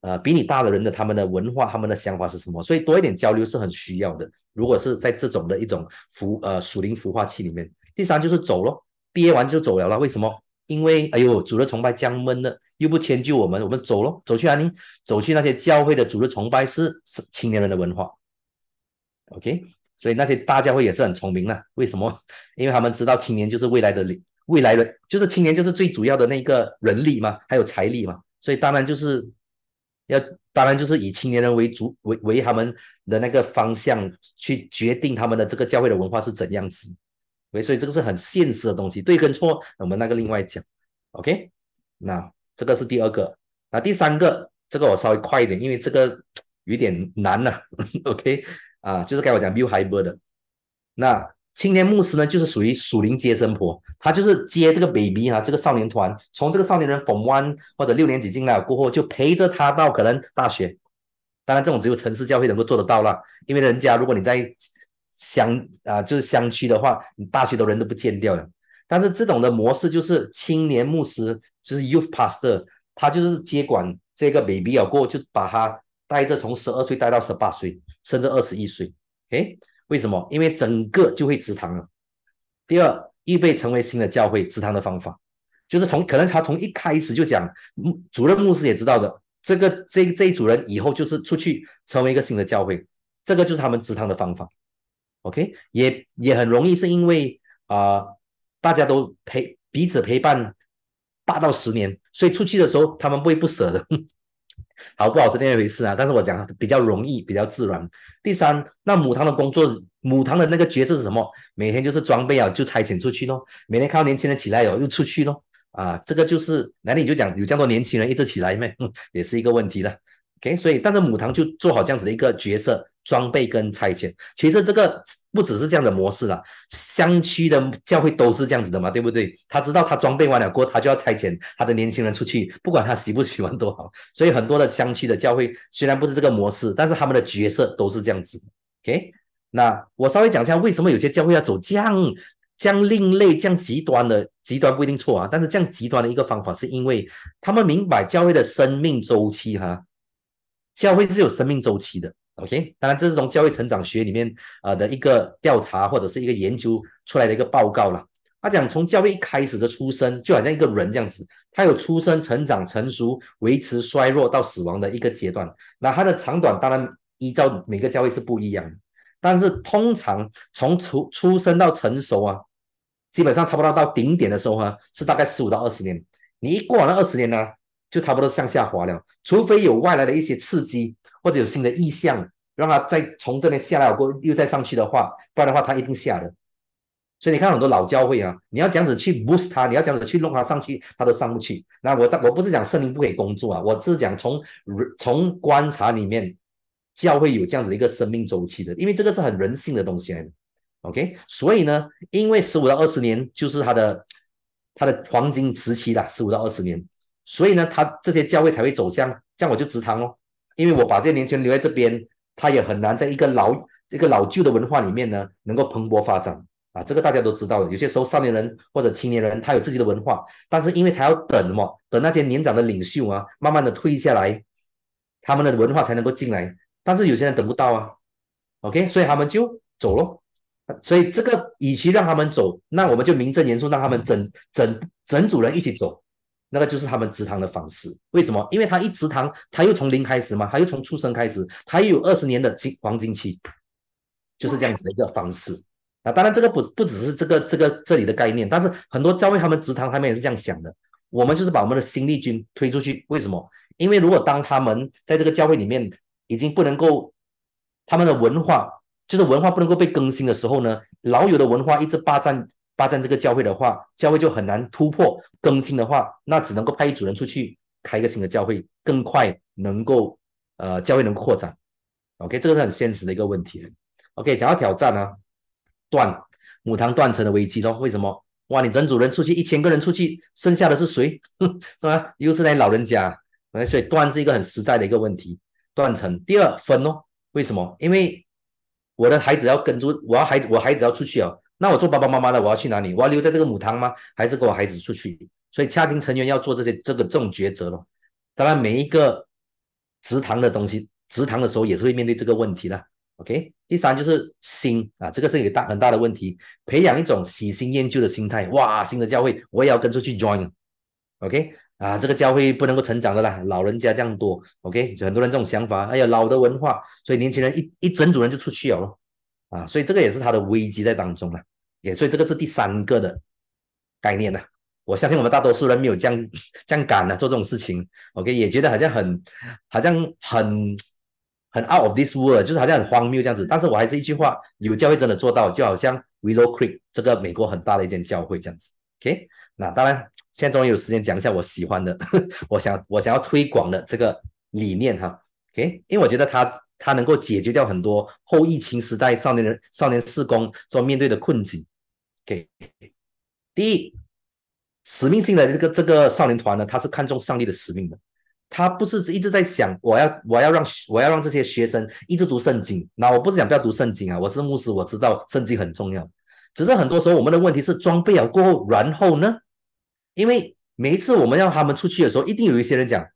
呃，比你大的人的他们的文化、他们的想法是什么？所以多一点交流是很需要的。如果是在这种的一种孵呃属灵孵化器里面，第三就是走咯，毕业完就走了了。为什么？因为哎呦，主的崇拜降闷了，又不迁就我们，我们走咯，走去哪里？走去那些教会的主的崇拜是青年人的文化。OK，所以那些大家会也是很聪明了。为什么？*laughs* 因为他们知道青年就是未来的未来人，就是青年就是最主要的那个人力嘛，还有财力嘛。所以当然就是要，当然就是以青年人为主，为为他们的那个方向去决定他们的这个教会的文化是怎样子。为，所以这个是很现实的东西，对跟错我们那个另外讲。OK，那这个是第二个，那第三个这个我稍微快一点，因为这个有点难呐 *laughs* OK。啊，就是该我讲 view hybrid 的那青年牧师呢，就是属于属灵接生婆，他就是接这个 baby 哈，这个少年团从这个少年人 from one 或者六年级进来过后，就陪着他到可能大学。当然，这种只有城市教会能够做得到了，因为人家如果你在乡啊，就是乡区的话，你大学的人都不见掉了。但是这种的模式就是青年牧师就是 youth pastor，他就是接管这个 baby 啊，过就把他带着从十二岁带到十八岁。甚至二十一岁，哎，为什么？因为整个就会吃堂了。第二，预备成为新的教会吃堂的方法，就是从可能他从一开始就讲，主任牧师也知道的，这个这这一组人以后就是出去成为一个新的教会，这个就是他们吃堂的方法。OK，也也很容易，是因为啊，大家都陪彼此陪伴八到十年，所以出去的时候他们不会不舍的。*laughs* 好不好是另一回事啊，但是我讲比较容易，比较自然。第三，那母堂的工作，母堂的那个角色是什么？每天就是装备啊，就差遣出去咯，每天看到年轻人起来哦，又出去咯。啊，这个就是哪里就讲有这样多年轻人一直起来没，也是一个问题了。OK，所以但是母堂就做好这样子的一个角色装备跟拆迁。其实这个不只是这样的模式了，乡区的教会都是这样子的嘛，对不对？他知道他装备完了过后，他就要拆迁，他的年轻人出去，不管他喜不喜欢都好。所以很多的乡区的教会虽然不是这个模式，但是他们的角色都是这样子。OK，那我稍微讲一下为什么有些教会要走这样、这样另类、这样极端的，极端不一定错啊，但是这样极端的一个方法是因为他们明白教会的生命周期哈。教会是有生命周期的，OK？当然，这是从教育成长学里面呃的一个调查或者是一个研究出来的一个报告了。他讲从教育一开始的出生，就好像一个人这样子，他有出生、成长、成熟、维持、衰弱到死亡的一个阶段。那它的长短当然依照每个教育是不一样的，但是通常从出出生到成熟啊，基本上差不多到顶点的时候呢，是大概十五到二十年。你一过完了二十年呢？就差不多向下滑了，除非有外来的一些刺激，或者有新的意向，让它再从这边下来过，又再上去的话，不然的话它一定下的。所以你看很多老教会啊，你要这样子去 boost 它，你要这样子去弄它上去，它都上不去。那我我我不是讲圣灵不可以工作啊，我是讲从从观察里面，教会有这样子一个生命周期的，因为这个是很人性的东西。OK，所以呢，因为十五到二十年就是它的它的黄金时期啦，十五到二十年。所以呢，他这些教会才会走向这样，我就直堂哦，因为我把这些年轻人留在这边，他也很难在一个老这个老旧的文化里面呢，能够蓬勃发展啊，这个大家都知道的。有些时候少年人或者青年人，他有自己的文化，但是因为他要等嘛，等那些年长的领袖啊，慢慢的退下来，他们的文化才能够进来，但是有些人等不到啊，OK，所以他们就走咯。所以这个，与其让他们走，那我们就名正言顺让他们整整整组人一起走。那个就是他们直堂的方式，为什么？因为他一直堂，他又从零开始嘛，他又从出生开始，他又有二十年的金黄金期，就是这样子的一个方式啊。当然，这个不不只是这个这个这里的概念，但是很多教会他们直堂他们也是这样想的。我们就是把我们的新力军推出去，为什么？因为如果当他们在这个教会里面已经不能够他们的文化，就是文化不能够被更新的时候呢，老有的文化一直霸占。霸占这个教会的话，教会就很难突破更新的话，那只能够派一组人出去开一个新的教会，更快能够呃教会能够扩展。OK，这个是很现实的一个问题。OK，讲到挑战啊，断母堂断层的危机咯？为什么？哇，你整组人出去一千个人出去，剩下的是谁？*laughs* 是吧？又是那老人家，所以断是一个很实在的一个问题。断层。第二分哦，为什么？因为我的孩子要跟住，我要孩子我孩子要出去啊。那我做爸爸妈妈的，我要去哪里？我要留在这个母堂吗？还是跟我孩子出去？所以家庭成员要做这些这个这种抉择了。当然，每一个职堂的东西，职堂的时候也是会面对这个问题的。OK，第三就是心啊，这个是一个大很大的问题，培养一种喜新厌旧的心态。哇，新的教会我也要跟出去 join，OK，啊，这个教会不能够成长的啦，老人家这样多，OK，很多人这种想法，哎呀，老的文化，所以年轻人一一整组人就出去了。啊，所以这个也是它的危机在当中了，也所以这个是第三个的概念呢。我相信我们大多数人没有这样这样敢呢做这种事情。OK，也觉得好像很好像很很 out of this world，就是好像很荒谬这样子。但是我还是一句话，有教会真的做到，就好像 Willow Creek 这个美国很大的一间教会这样子。OK，那当然现在终于有时间讲一下我喜欢的，*laughs* 我想我想要推广的这个理念哈。OK，因为我觉得它。它能够解决掉很多后疫情时代少年人少年事工所面对的困境。给第一使命性的这个这个少年团呢，他是看重上帝的使命的，他不是一直在想我要我要让我要让这些学生一直读圣经。那我不是讲不要读圣经啊，我是牧师，我知道圣经很重要。只是很多时候我们的问题是装备了过后，然后呢？因为每一次我们让他们出去的时候，一定有一些人讲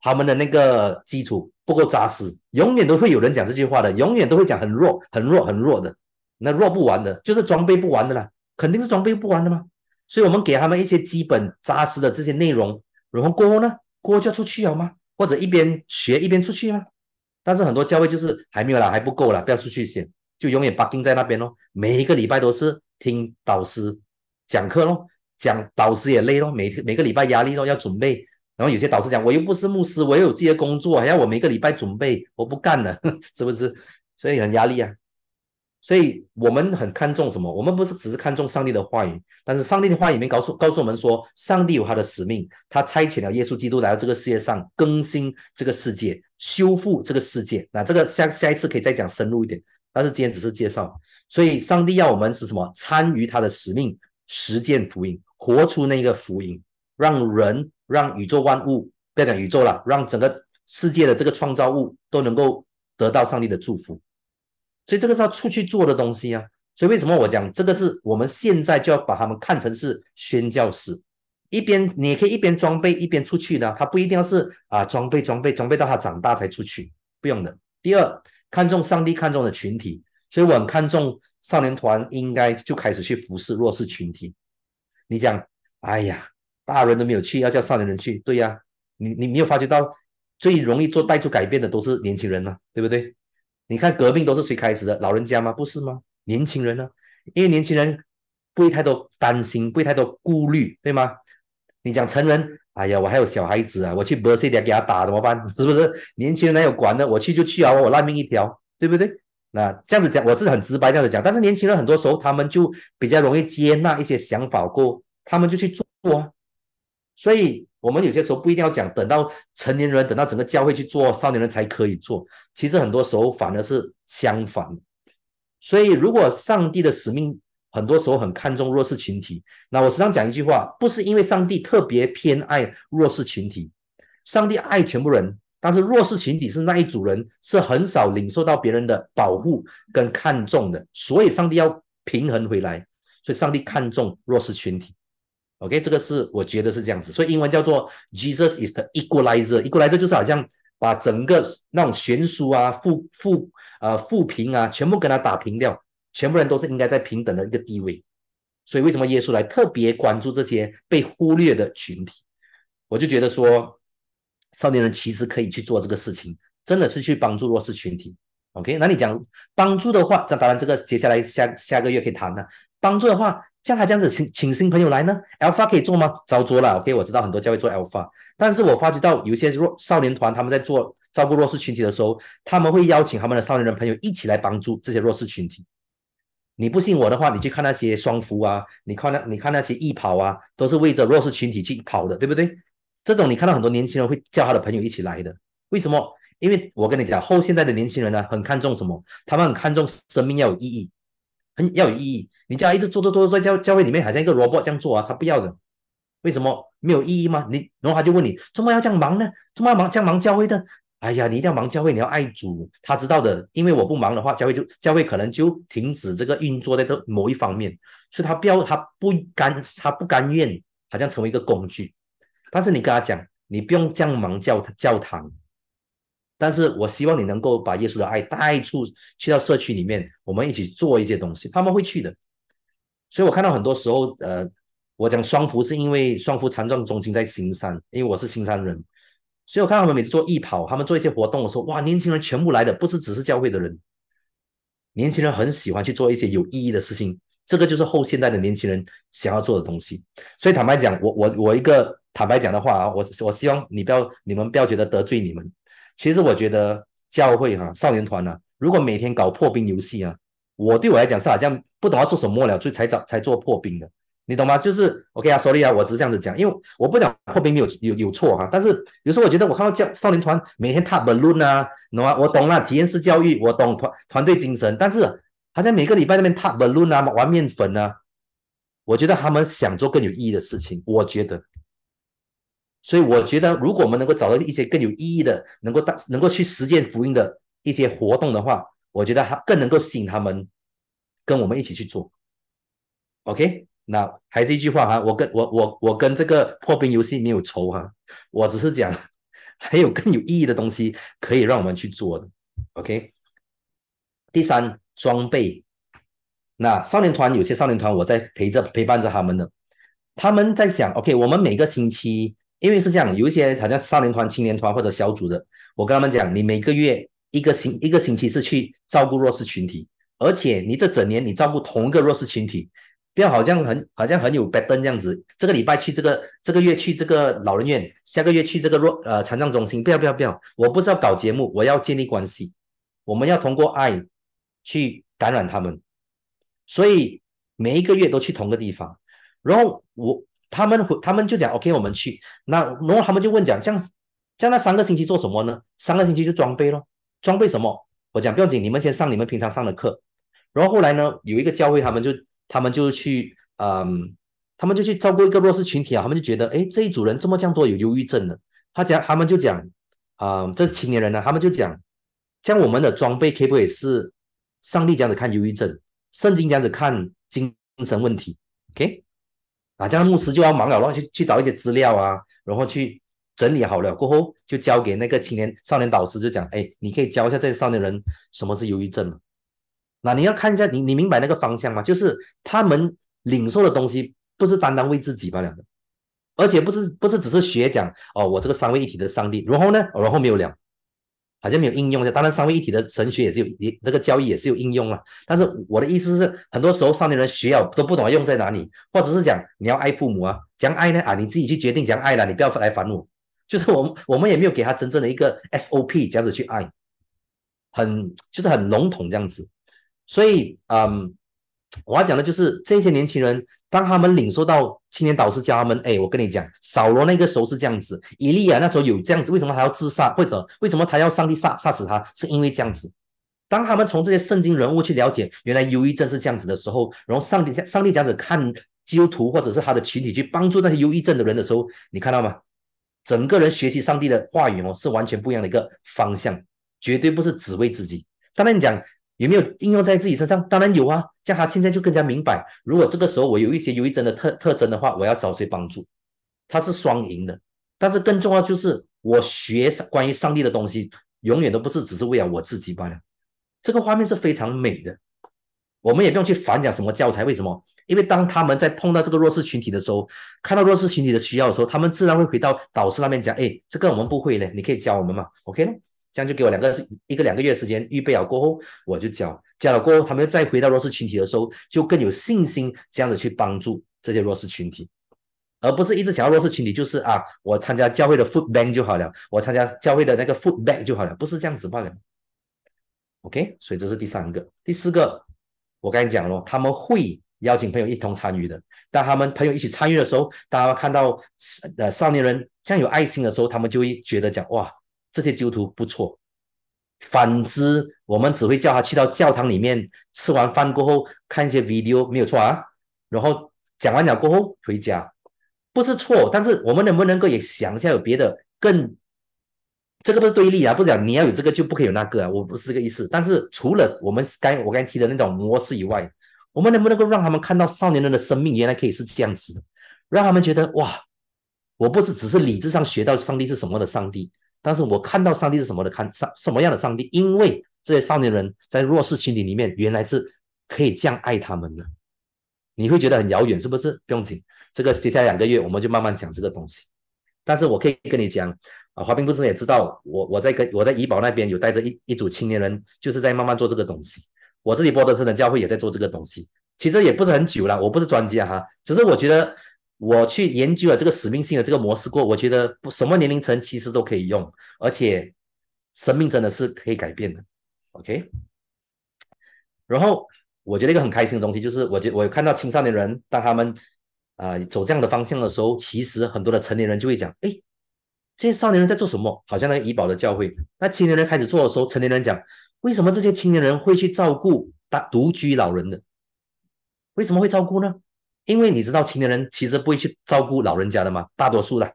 他们的那个基础。不够扎实，永远都会有人讲这句话的，永远都会讲很弱、很弱、很弱的。那弱不完的，就是装备不完的啦，肯定是装备不完的嘛。所以我们给他们一些基本扎实的这些内容，然后过后呢，过就出去好吗？或者一边学一边出去啊？但是很多教会就是还没有了，还不够了，不要出去先，就永远绑定在那边咯。每一个礼拜都是听导师讲课咯，讲导师也累咯，每每个礼拜压力都要准备。然后有些导师讲，我又不是牧师，我又有自己的工作，还要我每个礼拜准备，我不干了，*laughs* 是不是？所以很压力啊。所以我们很看重什么？我们不是只是看重上帝的话语，但是上帝的话语里面告诉告诉我们说，上帝有他的使命，他差遣了耶稣基督来到这个世界上，更新这个世界，修复这个世界。那这个下下一次可以再讲深入一点，但是今天只是介绍。所以上帝要我们是什么？参与他的使命，实践福音，活出那个福音，让人。让宇宙万物不要讲宇宙了，让整个世界的这个创造物都能够得到上帝的祝福，所以这个是要出去做的东西啊。所以为什么我讲这个是我们现在就要把他们看成是宣教士，一边你可以一边装备一边出去呢？他不一定要是啊装备装备装备到他长大才出去，不用的。第二，看重上帝看重的群体，所以我很看重少年团应该就开始去服侍弱势群体。你讲，哎呀。大人都没有去，要叫少年人去，对呀，你你没有发觉到最容易做带出改变的都是年轻人啊，对不对？你看革命都是谁开始的？老人家吗？不是吗？年轻人呢？因为年轻人不会太多担心，不会太多顾虑，对吗？你讲成人，哎呀，我还有小孩子啊，我去不安全，给他打怎么办？*laughs* 是不是？年轻人哪有管呢，我去就去啊，我烂命一条，对不对？那这样子讲，我是很直白这样子讲，但是年轻人很多时候他们就比较容易接纳一些想法过，他们就去做啊。所以，我们有些时候不一定要讲，等到成年人，等到整个教会去做，少年人才可以做。其实很多时候反而是相反。所以，如果上帝的使命很多时候很看重弱势群体，那我时常讲一句话，不是因为上帝特别偏爱弱势群体，上帝爱全部人，但是弱势群体是那一组人是很少领受到别人的保护跟看重的，所以上帝要平衡回来，所以上帝看重弱势群体。OK，这个是我觉得是这样子，所以英文叫做 Jesus is the equalizer。equalizer 就是好像把整个那种悬殊啊、富富呃、富平啊，全部跟他打平掉，全部人都是应该在平等的一个地位。所以为什么耶稣来特别关注这些被忽略的群体？我就觉得说，少年人其实可以去做这个事情，真的是去帮助弱势群体。OK，那你讲帮助的话，那当然这个接下来下下个月可以谈了。帮助的话。像他这样子请请新朋友来呢？Alpha 可以做吗？招捉了，OK，我知道很多教会做 Alpha，但是我发觉到有些弱少年团他们在做照顾弱势群体的时候，他们会邀请他们的少年人朋友一起来帮助这些弱势群体。你不信我的话，你去看那些双服啊，你看那你看那些义跑啊，都是为着弱势群体去跑的，对不对？这种你看到很多年轻人会叫他的朋友一起来的，为什么？因为我跟你讲，后现代的年轻人呢，很看重什么？他们很看重生命要有意义，很要有意义。你家一直做做做做在教教会里面，好像一个萝卜这样做啊，他不要的，为什么没有意义吗？你，然后他就问你，怎么要这样忙呢？怎么要忙这样忙教会的？哎呀，你一定要忙教会，你要爱主，他知道的，因为我不忙的话，教会就教会可能就停止这个运作在这某一方面，所以他不要，他不甘，他不甘愿好像成为一个工具。但是你跟他讲，你不用这样忙教教堂，但是我希望你能够把耶稣的爱带出去到社区里面，我们一起做一些东西，他们会去的。所以我看到很多时候，呃，我讲双福是因为双福参障中心在新山，因为我是新山人，所以我看到他们每次做义跑，他们做一些活动的时候，哇，年轻人全部来的，不是只是教会的人，年轻人很喜欢去做一些有意义的事情，这个就是后现代的年轻人想要做的东西。所以坦白讲，我我我一个坦白讲的话啊，我我希望你不要你们不要觉得得罪你们。其实我觉得教会哈少年团啊，如果每天搞破冰游戏啊，我对我来讲是好像。不懂要做什么了，以才找才做破冰的，你懂吗？就是我跟阿索利亚，我只是这样子讲，因为我不讲破冰没有有有错哈。但是有时候我觉得，我看到教少年团每天踏本论啊，懂吗？我懂了，体验式教育，我懂团团队精神。但是他在每个礼拜那边踏本论啊，玩面粉啊，我觉得他们想做更有意义的事情。我觉得，所以我觉得，如果我们能够找到一些更有意义的，能够大能够去实践福音的一些活动的话，我觉得他更能够吸引他们。跟我们一起去做，OK？那还是一句话哈，我跟我我我跟这个破冰游戏没有仇哈，我只是讲 *laughs* 还有更有意义的东西可以让我们去做的，OK？第三装备，那少年团有些少年团我在陪着陪伴着他们的，他们在想，OK？我们每个星期，因为是这样，有一些好像少年团、青年团或者小组的，我跟他们讲，你每个月一个星一个星期是去照顾弱势群体。而且你这整年你照顾同一个弱势群体，不要好像很好像很有拜登这样子，这个礼拜去这个这个月去这个老人院，下个月去这个弱呃残障中心，不要不要不要，我不是要搞节目，我要建立关系，我们要通过爱去感染他们，所以每一个月都去同个地方，然后我他们他们就讲 OK 我们去，那然后他们就问讲这样这样那三个星期做什么呢？三个星期就装备咯，装备什么？我讲不要紧，你们先上你们平常上的课。然后后来呢？有一个教会，他们就他们就去，嗯，他们就去照顾一个弱势群体啊。他们就觉得，哎，这一组人这么这样多有忧郁症的。他讲，他们就讲，啊，这青年人呢，他们就讲，像我们的装备，可不可以是上帝这样子看忧郁症，圣经这样子看精神问题？OK，啊，这样牧师就要忙了，然后去去找一些资料啊，然后去整理好了过后，就交给那个青年少年导师，就讲，哎，你可以教一下这些少年人什么是忧郁症嘛。那你要看一下，你你明白那个方向吗？就是他们领受的东西不是单单为自己吧了而且不是不是只是学讲哦，我这个三位一体的上帝。然后呢，然后没有两，好像没有应用的。当然三位一体的神学也是有那个教义也是有应用啊。但是我的意思是，很多时候上的人学啊都不懂用在哪里，或者是讲你要爱父母啊，讲爱呢啊，你自己去决定讲爱了，你不要来烦我。就是我们我们也没有给他真正的一个 SOP，这样子去爱，很就是很笼统这样子。所以，嗯，我要讲的就是这些年轻人，当他们领受到青年导师教他们，哎，我跟你讲，扫罗那个时候是这样子，以利亚那时候有这样子，为什么他要自杀，或者为什么他要上帝杀杀死他，是因为这样子。当他们从这些圣经人物去了解，原来忧郁症是这样子的时候，然后上帝上帝这样子看基督徒或者是他的群体去帮助那些忧郁症的人的时候，你看到吗？整个人学习上帝的话语哦，是完全不一样的一个方向，绝对不是只为自己。当然你讲。有没有应用在自己身上？当然有啊！像他现在就更加明白，如果这个时候我有一些忧郁症的特特征的话，我要找谁帮助？他是双赢的，但是更重要就是我学关于上帝的东西，永远都不是只是为了我自己罢了。这个画面是非常美的，我们也不用去反讲什么教材。为什么？因为当他们在碰到这个弱势群体的时候，看到弱势群体的需要的时候，他们自然会回到导师那边讲：“哎，这个我们不会嘞，你可以教我们嘛？”OK 这样就给我两个，一个两个月时间预备好过后，我就讲讲了过后，他们又再回到弱势群体的时候，就更有信心这样子去帮助这些弱势群体，而不是一直想要弱势群体就是啊，我参加教会的 food bank 就好了，我参加教会的那个 food bank 就好了，不是这样子罢了。OK，所以这是第三个、第四个。我刚才讲了，他们会邀请朋友一同参与的。当他们朋友一起参与的时候，大家看到呃少年人这样有爱心的时候，他们就会觉得讲哇。这些基督徒不错。反之，我们只会叫他去到教堂里面，吃完饭过后看一些 video，没有错啊。然后讲完了过后回家，不是错。但是我们能不能够也想一下有别的更？这个不是对立啊，不讲你要有这个就不可以有那个啊，我不是这个意思。但是除了我们刚我刚提的那种模式以外，我们能不能够让他们看到少年人的生命原来可以是这样子，让他们觉得哇，我不是只是理智上学到上帝是什么的上帝。但是我看到上帝是什么的，看上什么样的上帝？因为这些少年人在弱势群体里面，原来是可以这样爱他们的。你会觉得很遥远，是不是？不用紧，这个接下来两个月我们就慢慢讲这个东西。但是我可以跟你讲啊，华斌不是也知道我我在跟我在怡宝那边有带着一一组青年人，就是在慢慢做这个东西。我自己波德森的教会也在做这个东西，其实也不是很久了。我不是专家哈，只是我觉得。我去研究了这个使命性的这个模式过，我觉得不什么年龄层其实都可以用，而且生命真的是可以改变的。OK，然后我觉得一个很开心的东西就是，我觉我看到青少年人当他们啊走这样的方向的时候，其实很多的成年人就会讲，哎，这些少年人在做什么？好像那个怡宝的教会，那青年人开始做的时候，成年人讲，为什么这些青年人会去照顾大独居老人的？为什么会照顾呢？因为你知道，青年人其实不会去照顾老人家的嘛，大多数的，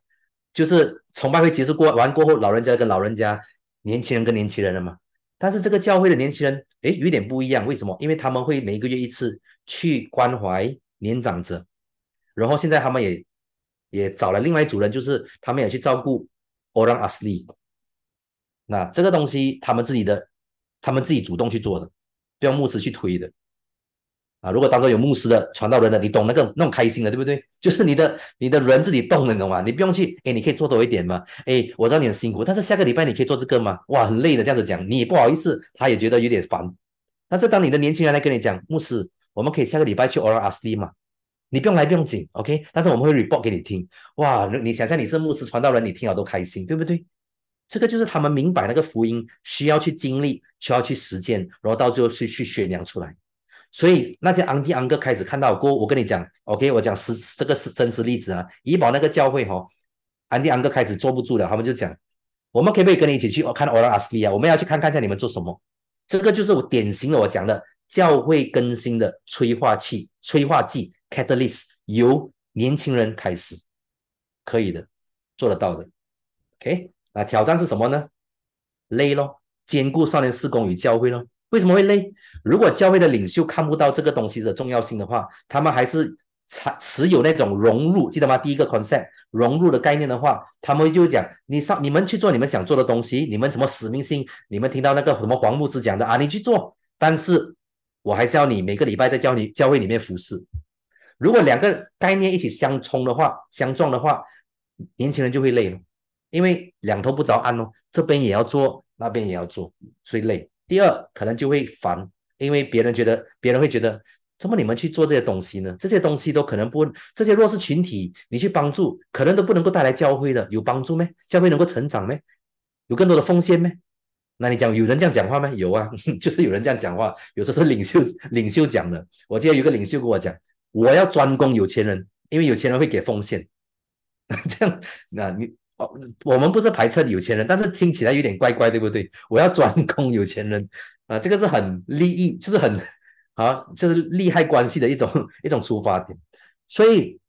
就是崇拜会结束过完过后，老人家跟老人家，年轻人跟年轻人了嘛。但是这个教会的年轻人，哎，有点不一样，为什么？因为他们会每一个月一次去关怀年长者，然后现在他们也也找了另外一组人，就是他们也去照顾 Orang Asli。那这个东西他们自己的，他们自己主动去做的，不用牧师去推的。啊，如果当中有牧师的传道人的，你懂那个那种开心的，对不对？*laughs* 就是你的你的人自己动的，懂吗？你不用去，哎，你可以做多一点嘛。哎，我知道你很辛苦，但是下个礼拜你可以做这个吗？哇，很累的，这样子讲你也不好意思，他也觉得有点烦。但是当你的年轻人来跟你讲，牧师，我们可以下个礼拜去 o r 阿 s 蒂嘛，你不用来不用紧，OK？但是我们会 report 给你听。哇，你想象你是牧师传道人，你听了都开心，对不对？这个就是他们明白那个福音需要去经历，需要去实践，然后到最后去去宣扬出来。所以那些昂弟昂哥开始看到过，我跟你讲，OK，我讲实这个是真实例子啊，怡宝那个教会哈，昂弟昂哥开始坐不住了，他们就讲，我们可不可以跟你一起去，我看到阿斯利啊，我们要去看看一下你们做什么，这个就是我典型的我讲的教会更新的催化剂，催化剂 catalyst 由年轻人开始，可以的，做得到的，OK，那挑战是什么呢？累咯，兼顾少年施工与教会咯。为什么会累？如果教会的领袖看不到这个东西的重要性的话，他们还是持持有那种融入，记得吗？第一个 concept 融入的概念的话，他们就讲你上你们去做你们想做的东西，你们怎么使命性？你们听到那个什么黄牧师讲的啊，你去做。但是，我还是要你每个礼拜在教你教会里面服侍。如果两个概念一起相冲的话，相撞的话，年轻人就会累了，因为两头不着岸哦，这边也要做，那边也要做，所以累。第二，可能就会烦，因为别人觉得，别人会觉得，怎么你们去做这些东西呢？这些东西都可能不，这些弱势群体你去帮助，可能都不能够带来教会的有帮助吗？教会能够成长吗？有更多的奉献吗？那你讲有人这样讲话吗？有啊，*laughs* 就是有人这样讲话，有时候是领袖领袖讲的。我记得有个领袖跟我讲，我要专攻有钱人，因为有钱人会给奉献。*laughs* 这样，那你。哦，我们不是排斥有钱人，但是听起来有点怪怪，对不对？我要专攻有钱人 *laughs* 啊，这个是很利益，就是很 *laughs* 啊，就是利害关系的一种 *laughs* 一种出发点。所以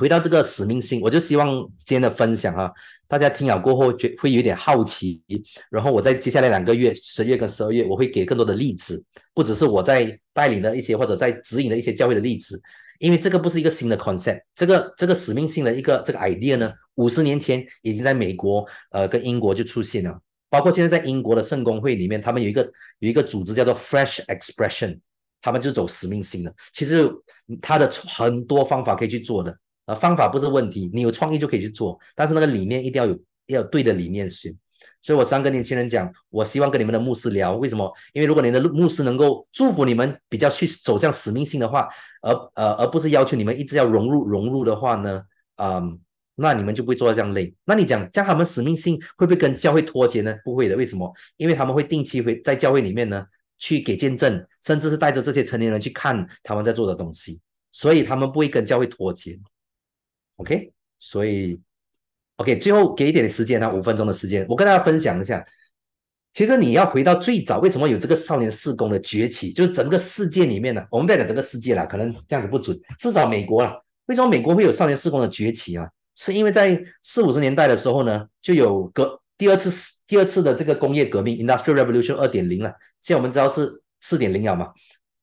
回到这个使命性，我就希望今天的分享啊，大家听了过后，觉会有点好奇。然后我在接下来两个月，十月跟十二月，我会给更多的例子，不只是我在带领的一些或者在指引的一些教育的例子。因为这个不是一个新的 concept，这个这个使命性的一个这个 idea 呢，五十年前已经在美国呃跟英国就出现了，包括现在在英国的圣公会里面，他们有一个有一个组织叫做 Fresh Expression，他们就走使命性的。其实他的很多方法可以去做的，呃，方法不是问题，你有创意就可以去做，但是那个理念一定要有，要有对的理念性。所以我常跟年轻人讲，我希望跟你们的牧师聊，为什么？因为如果你的牧师能够祝福你们比较去走向使命性的话，而呃而不是要求你们一直要融入融入的话呢，嗯，那你们就不会做到这样累。那你讲，将他们使命性会不会跟教会脱节呢？不会的，为什么？因为他们会定期会在教会里面呢去给见证，甚至是带着这些成年人去看他们在做的东西，所以他们不会跟教会脱节。OK，所以。OK，最后给一点时间啊，五分钟的时间，我跟大家分享一下。其实你要回到最早，为什么有这个少年四工的崛起？就是整个世界里面呢，我们在讲整个世界啦，可能这样子不准。至少美国啊。为什么美国会有少年四工的崛起啊？是因为在四五十年代的时候呢，就有革第二次第二次的这个工业革命 （Industrial Revolution 二点零）了。现在我们知道是四点零了嘛。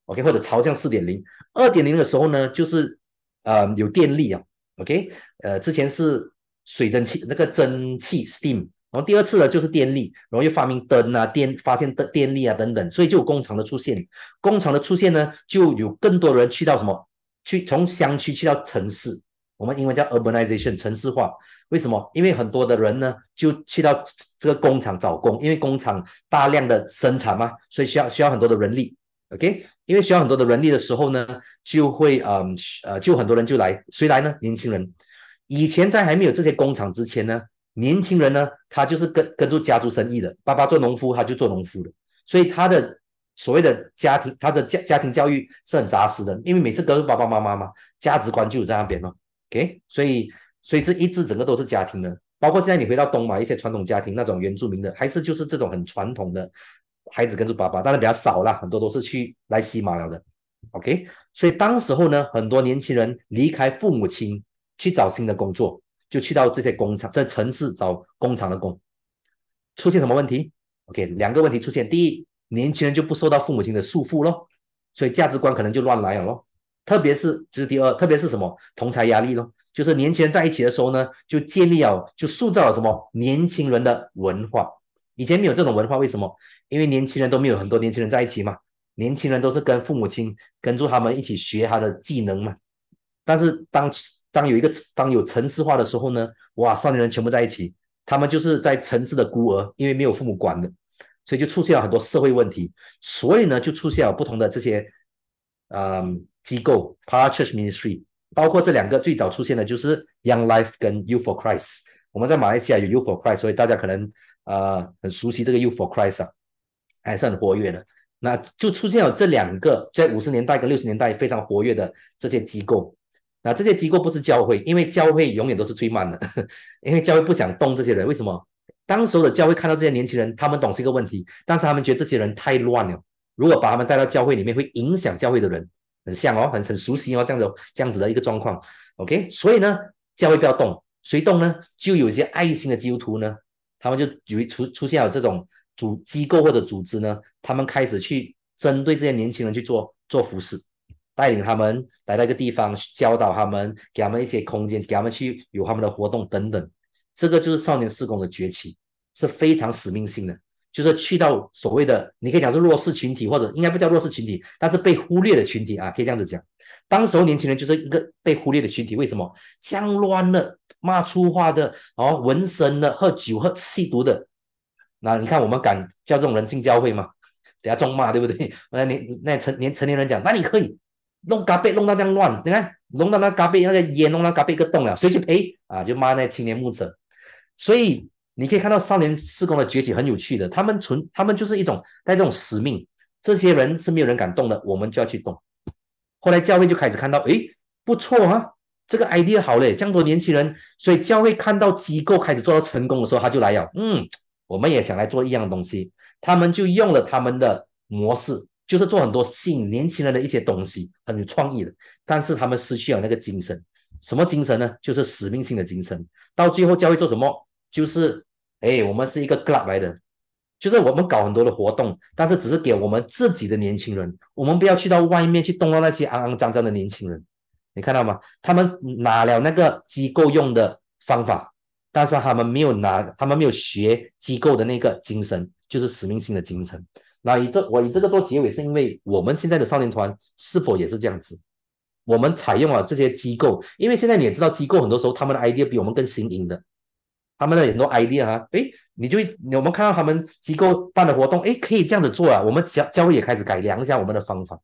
OK，或者朝向四点零二点零的时候呢，就是呃有电力啊。OK，呃，之前是。水蒸气，那个蒸汽 （steam），然后第二次呢就是电力，然后又发明灯啊，电发现的电力啊等等，所以就有工厂的出现。工厂的出现呢，就有更多的人去到什么？去从乡区去到城市。我们英文叫 urbanization，城市化。为什么？因为很多的人呢就去到这个工厂找工，因为工厂大量的生产嘛，所以需要需要很多的人力。OK，因为需要很多的人力的时候呢，就会嗯呃就很多人就来，谁来呢？年轻人。以前在还没有这些工厂之前呢，年轻人呢，他就是跟跟住家族生意的，爸爸做农夫，他就做农夫的，所以他的所谓的家庭，他的家家庭教育是很扎实的，因为每次都是爸爸妈妈嘛，价值观就有在那边了。o k 所以所以是一直整个都是家庭的，包括现在你回到东马一些传统家庭那种原住民的，还是就是这种很传统的，孩子跟着爸爸，当然比较少了，很多都是去来西马了的，OK，所以当时候呢，很多年轻人离开父母亲。去找新的工作，就去到这些工厂，在城市找工厂的工，出现什么问题？OK，两个问题出现。第一，年轻人就不受到父母亲的束缚喽，所以价值观可能就乱来了喽。特别是，这是第二，特别是什么同才压力喽，就是年轻人在一起的时候呢，就建立了，就塑造了什么年轻人的文化。以前没有这种文化，为什么？因为年轻人都没有很多年轻人在一起嘛，年轻人都是跟父母亲跟住他们一起学他的技能嘛。但是当当有一个当有城市化的时候呢，哇，上年人全部在一起，他们就是在城市的孤儿，因为没有父母管的，所以就出现了很多社会问题。所以呢，就出现了不同的这些，呃，机构 p a r c h u r c h ministry，包括这两个最早出现的就是 Young Life 跟 You for Christ。我们在马来西亚有 You for Christ，所以大家可能呃很熟悉这个 You for Christ 啊，还是很活跃的。那就出现了这两个在五十年代跟六十年代非常活跃的这些机构。那这些机构不是教会，因为教会永远都是最慢的，*laughs* 因为教会不想动这些人。为什么？当时的教会看到这些年轻人，他们懂是一个问题，但是他们觉得这些人太乱了。如果把他们带到教会里面，会影响教会的人。很像哦，很很熟悉哦，这样子这样子的一个状况。OK，所以呢，教会不要动，谁动呢？就有一些爱心的基督徒呢，他们就以为出出现了这种组机构或者组织呢，他们开始去针对这些年轻人去做做服饰。带领他们来到一个地方，教导他们，给他们一些空间，给他们去有他们的活动等等。这个就是少年事工的崛起，是非常使命性的，就是去到所谓的你可以讲是弱势群体，或者应该不叫弱势群体，但是被忽略的群体啊，可以这样子讲。当时候年轻人就是一个被忽略的群体，为什么讲乱的、骂粗话的、哦，纹身的、喝酒喝吸毒的？那你看我们敢叫这种人进教会吗？等下咒骂对不对？那年那成年成年人讲，那你可以。弄嘎啡弄到这样乱，你看弄到那嘎啡那个烟弄到嘎啡一个洞了，谁去赔啊？就骂那青年牧者。所以你可以看到少年施工的崛起很有趣的，他们存他们就是一种带这种使命，这些人是没有人敢动的，我们就要去动。后来教会就开始看到，诶，不错啊，这个 idea 好嘞，这样多年轻人，所以教会看到机构开始做到成功的时候，他就来了，嗯，我们也想来做一样东西，他们就用了他们的模式。就是做很多吸引年轻人的一些东西，很有创意的，但是他们失去了那个精神。什么精神呢？就是使命性的精神。到最后教会做什么？就是哎，我们是一个 club 来的，就是我们搞很多的活动，但是只是给我们自己的年轻人。我们不要去到外面去动到那些肮肮脏脏的年轻人。你看到吗？他们拿了那个机构用的方法，但是他们没有拿，他们没有学机构的那个精神，就是使命性的精神。那以这我以这个做结尾，是因为我们现在的少年团是否也是这样子？我们采用了这些机构，因为现在你也知道，机构很多时候他们的 idea 比我们更新颖的，他们的很多 idea 啊，诶，你就我们看到他们机构办的活动，诶，可以这样子做啊，我们教教会也开始改良一下我们的方法。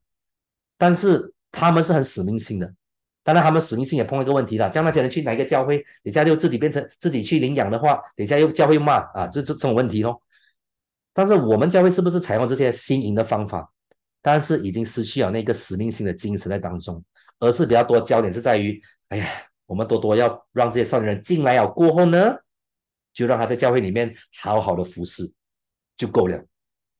但是他们是很使命性的，当然他们使命性也碰到一个问题了，叫那些人去哪个教会，等下就自己变成自己去领养的话，等下又教会又骂啊，就这这种问题喽。但是我们教会是不是采用这些新颖的方法？但是已经失去了那个使命性的精神在当中，而是比较多焦点是在于哎呀，我们多多要让这些少年人进来了过后呢，就让他在教会里面好好的服侍就够了。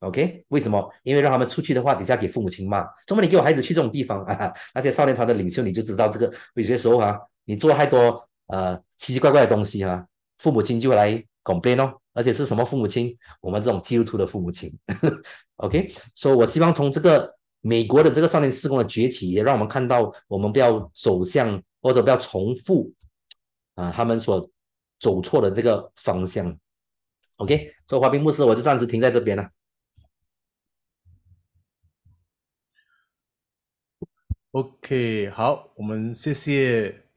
OK，为什么？因为让他们出去的话，底下给父母亲骂，除非你给我孩子去这种地方啊，那些少年团的领袖你就知道这个。有些时候啊，你做太多呃奇奇怪怪的东西哈。父母亲就来 complain 哦，而且是什么父母亲？我们这种基督徒的父母亲，*laughs* OK？所、以我希望从这个美国的这个少年施工的崛起，也让我们看到我们不要走向或者不要重复啊他们所走错的这个方向。OK，所、以华斌牧师，我就暂时停在这边了。OK，好，我们谢谢。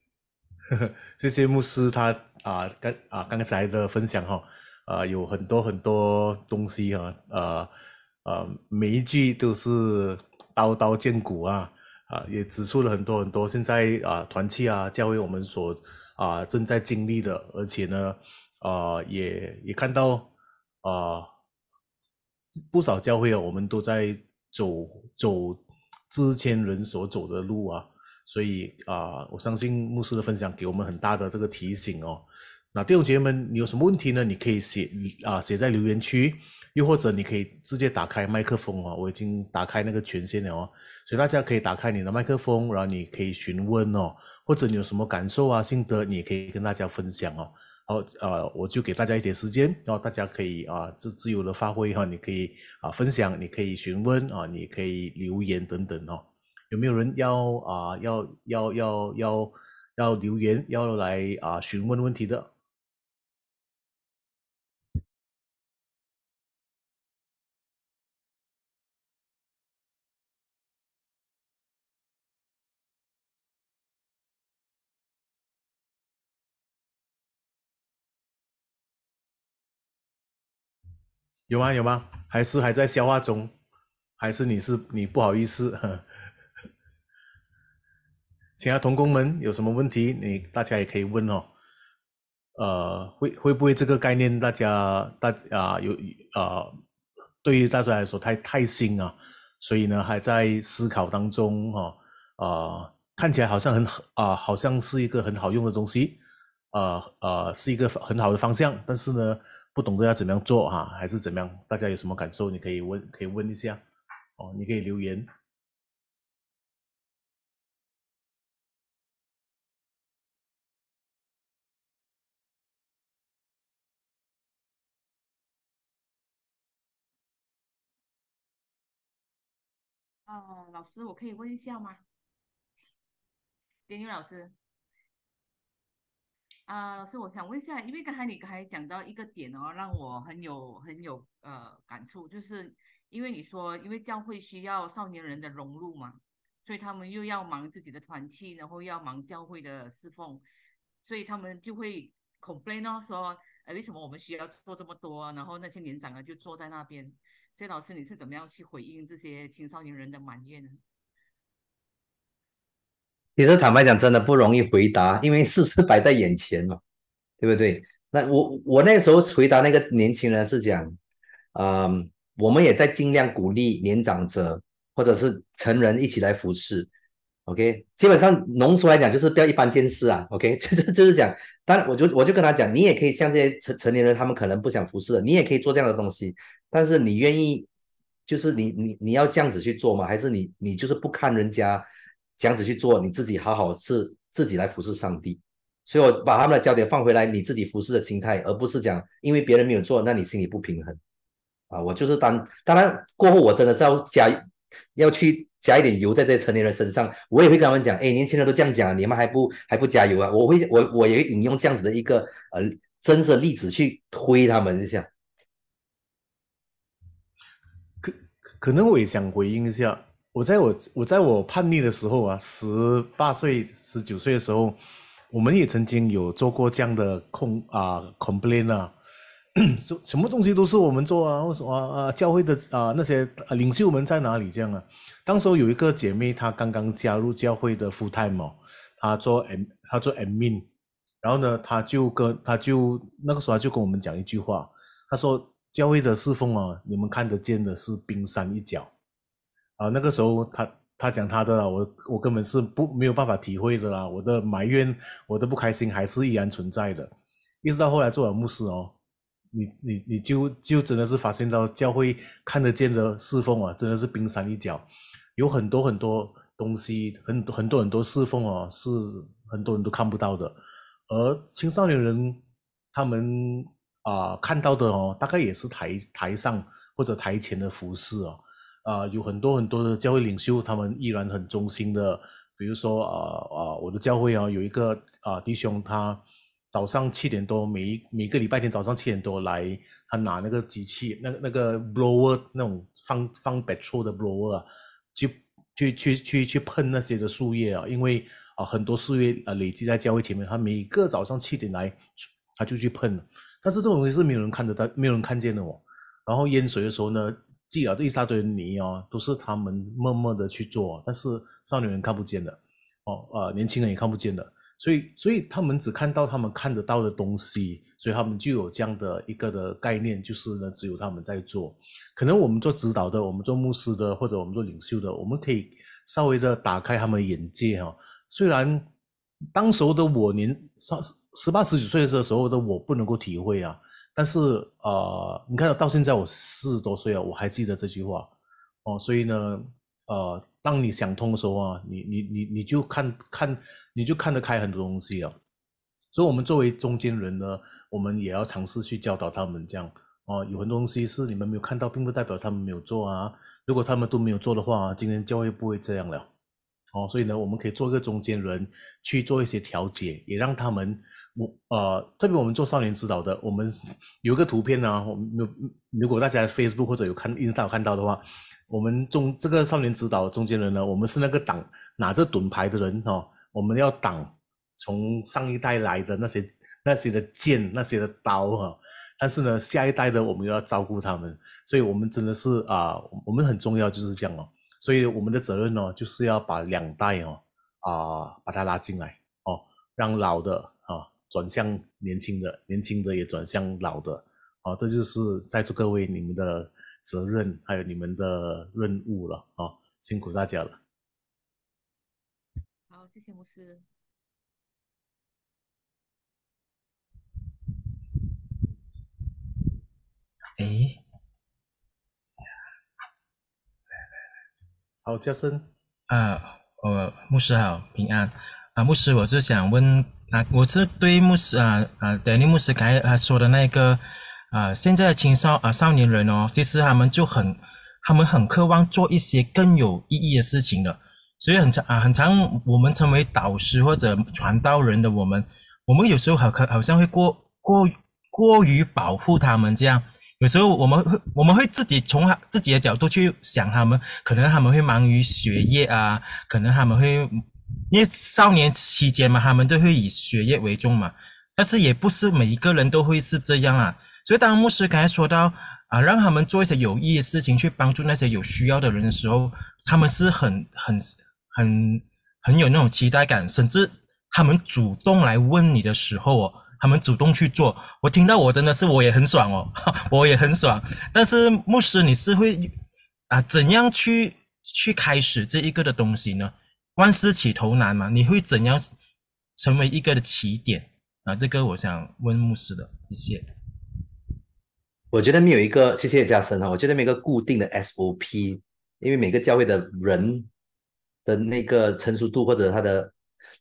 谢 *laughs* 谢牧师他啊刚啊刚才的分享哈啊有很多很多东西啊啊啊每一句都是刀刀见骨啊啊也指出了很多很多现在啊团契啊教会我们所啊正在经历的，而且呢啊也也看到啊不少教会啊我们都在走走之前人所走的路啊。所以啊，我相信牧师的分享给我们很大的这个提醒哦。那弟兄姐妹们，你有什么问题呢？你可以写啊，写在留言区，又或者你可以直接打开麦克风哦，我已经打开那个权限了哦。所以大家可以打开你的麦克风，然后你可以询问哦，或者你有什么感受啊、心得，你也可以跟大家分享哦。好，呃，我就给大家一点时间，然后大家可以啊，自自由的发挥哈，你可以啊分享，你可以询问啊，你可以留言等等哦。有没有人要啊？要要要要要留言，要来啊？询问问题的，有吗？有吗？还是还在消化中？还是你是你不好意思？*laughs* 其他同工们有什么问题，你大家也可以问哦。呃，会会不会这个概念，大家大啊有啊，对于大家来说太太新啊，所以呢还在思考当中哈。啊，看起来好像很好啊，好像是一个很好用的东西，啊啊是一个很好的方向，但是呢不懂得要怎么样做啊，还是怎么样？大家有什么感受？你可以问，可以问一下，哦，你可以留言。老师，我可以问一下吗？丁丁老师，啊，老师，我想问一下，因为刚才你才讲到一个点哦，让我很有很有呃感触，就是因为你说，因为教会需要少年人的融入嘛，所以他们又要忙自己的团契，然后要忙教会的侍奉，所以他们就会 complain 哦，说，呃，为什么我们需要做这么多，然后那些年长的就坐在那边。所以老师，你是怎么样去回应这些青少年人的埋怨呢？其实坦白讲，真的不容易回答，因为事实摆在眼前嘛，对不对？那我我那时候回答那个年轻人是讲，嗯，我们也在尽量鼓励年长者或者是成人一起来服侍，OK，基本上浓缩来讲就是不要一般见识啊。OK，*laughs* 就是就是讲，但我就我就跟他讲，你也可以像这些成成年人，他们可能不想服侍你也可以做这样的东西。但是你愿意，就是你你你要这样子去做吗？还是你你就是不看人家这样子去做，你自己好好是自己来服侍上帝？所以我把他们的焦点放回来，你自己服侍的心态，而不是讲因为别人没有做，那你心里不平衡啊。我就是当当然过后我真的是要加要去。加一点油，在这成年人身上，我也会跟他们讲：“哎，年轻人都这样讲了，你们还不还不加油啊？”我会，我我也引用这样子的一个呃真实例子去推他们一下。可可能我也想回应一下，我在我我在我叛逆的时候啊，十八岁、十九岁的时候，我们也曾经有做过这样的控啊 c o m p l a i n 啊。*clears throat* 什什么东西都是我们做啊？或什么啊？教会的啊那些领袖们在哪里？这样啊？当时候有一个姐妹，她刚刚加入教会的副太嘛，她做 M，她做 Admin，然后呢，她就跟她就那个时候就跟我们讲一句话，她说：“教会的侍奉啊，你们看得见的是冰山一角啊。”那个时候她她讲她的，我我根本是不没有办法体会的啦。我的埋怨，我的不开心还是依然存在的。一直到后来做了牧师哦。你你你就就真的是发现到教会看得见的侍奉啊，真的是冰山一角，有很多很多东西，很很多很多侍奉啊，是很多人都看不到的。而青少年人他们啊看到的哦，大概也是台台上或者台前的服饰哦，啊，有很多很多的教会领袖，他们依然很忠心的，比如说啊啊，我的教会啊有一个啊弟兄他。早上七点多，每一每个礼拜天早上七点多来，他拿那个机器，那个那个 blower 那种放放 petrol 的 blower，去去去去去喷那些的树叶啊，因为啊很多树叶啊累积在教会前面，他每个早上七点来，他就去喷。但是这种东西是没有人看得到，没有人看见的哦。然后淹水的时候呢，积了这一大堆泥啊，都是他们默默的去做，但是少年人看不见的，哦啊，年轻人也看不见的。所以，所以他们只看到他们看得到的东西，所以他们就有这样的一个的概念，就是呢，只有他们在做。可能我们做指导的，我们做牧师的，或者我们做领袖的，我们可以稍微的打开他们眼界哈。虽然当时候的我，年上十八、十九岁的时候的我不能够体会啊，但是啊，你看到现在我四十多岁啊，我还记得这句话哦，所以呢。呃，当你想通的时候啊，你你你你就看看，你就看得开很多东西了。所以，我们作为中间人呢，我们也要尝试去教导他们这样。哦，有很多东西是你们没有看到，并不代表他们没有做啊。如果他们都没有做的话，今天教会不会这样了。哦，所以呢，我们可以做一个中间人去做一些调解，也让他们我呃，特别我们做少年指导的，我们 *laughs* 有一个图片呢，我们如果大家 Facebook 或者有看 Instagram 看到的话。我们中这个少年指导中间人呢，我们是那个挡拿着盾牌的人哦，我们要挡从上一代来的那些那些的剑、那些的刀哈。但是呢，下一代的我们又要照顾他们，所以我们真的是啊，我们很重要就是这样哦。所以我们的责任呢，就是要把两代哦啊把它拉进来哦，让老的啊转向年轻的，年轻的也转向老的啊，这就是在座各位你们的。责任还有你们的任务了啊，辛苦大家了。好，谢谢牧师。诶，好，嘉生。啊，呃，牧师好，平安。啊，牧师，我是想问，啊，我是对牧师啊啊，等于牧师刚才说的那个。啊，现在的青少啊，少年人哦，其实他们就很，他们很渴望做一些更有意义的事情的，所以很长啊，很长。我们成为导师或者传道人的我们，我们有时候好可好像会过过过于保护他们这样，有时候我们会我们会自己从他自己的角度去想他们，可能他们会忙于学业啊，可能他们会因为少年期间嘛，他们都会以学业为重嘛，但是也不是每一个人都会是这样啊。所以当牧师刚才说到啊，让他们做一些有意义的事情去帮助那些有需要的人的时候，他们是很很很很有那种期待感，甚至他们主动来问你的时候哦，他们主动去做，我听到我真的是我也很爽哦，*laughs* 我也很爽。但是牧师你是会啊，怎样去去开始这一个的东西呢？万事起头难嘛，你会怎样成为一个的起点啊？这个我想问牧师的，谢谢。我觉得没有一个谢谢嘉深啊，我觉得没有一个固定的 SOP，因为每个教会的人的那个成熟度或者他的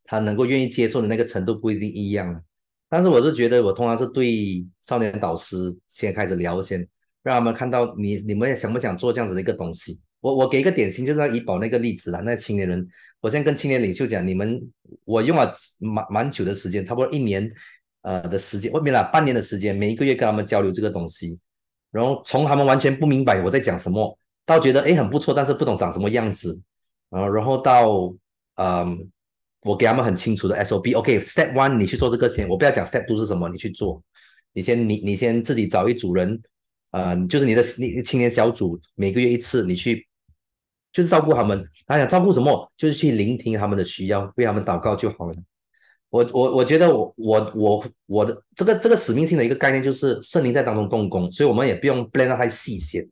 他能够愿意接受的那个程度不一定一样。但是我是觉得，我通常是对少年导师先开始聊，先让他们看到你你们想不想做这样子的一个东西。我我给一个典型，就是医保那个例子啦，那青年人，我先跟青年领袖讲，你们我用了蛮蛮久的时间，差不多一年。呃的时间，外面啦半年的时间，每一个月跟他们交流这个东西，然后从他们完全不明白我在讲什么，到觉得哎很不错，但是不懂长什么样子，然后然后到嗯，我给他们很清楚的 S O B，OK，Step One 你去做这个先，我不要讲 Step Two 是什么，你去做，你先你你先自己找一组人，啊，就是你的你青年小组每个月一次你去，就是照顾他们，他想照顾什么，就是去聆听他们的需要，为他们祷告就好了。我我我觉得我我我我的这个这个使命性的一个概念就是圣灵在当中动工，所以我们也不用不 l 让 n 太细些。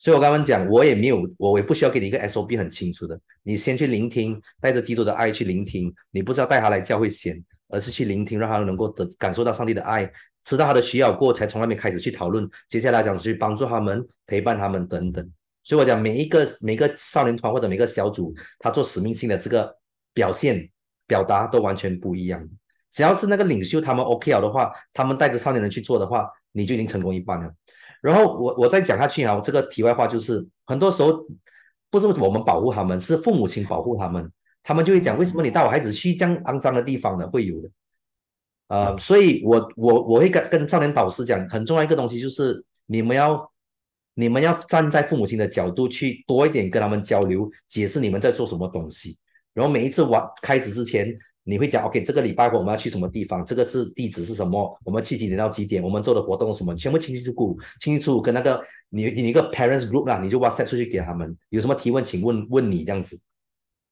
所以我刚刚讲，我也没有，我也不需要给你一个 S O B 很清楚的，你先去聆听，带着基督的爱去聆听，你不是要带他来教会先，而是去聆听，让他能够得感受到上帝的爱，知道他的需要过，才从那边开始去讨论。接下来讲去帮助他们，陪伴他们等等。所以我讲每一个每个少年团或者每个小组，他做使命性的这个表现。表达都完全不一样。只要是那个领袖他们 OK 了的话，他们带着少年人去做的话，你就已经成功一半了。然后我我再讲下去啊，这个题外话就是，很多时候不是我们保护他们，是父母亲保护他们，他们就会讲为什么你带我孩子去这样肮脏的地方呢？会有的。呃，所以我我我会跟跟少年导师讲，很重要一个东西就是，你们要你们要站在父母亲的角度去多一点跟他们交流，解释你们在做什么东西。然后每一次我开始之前，你会讲 OK，这个礼拜我们要去什么地方？这个是地址是什么？我们去几点到几点？我们做的活动什么？全部清清楚楚，清清楚楚。跟那个你你一个 parents group 啦，你就把 s e 出去给他们。有什么提问，请问问你这样子。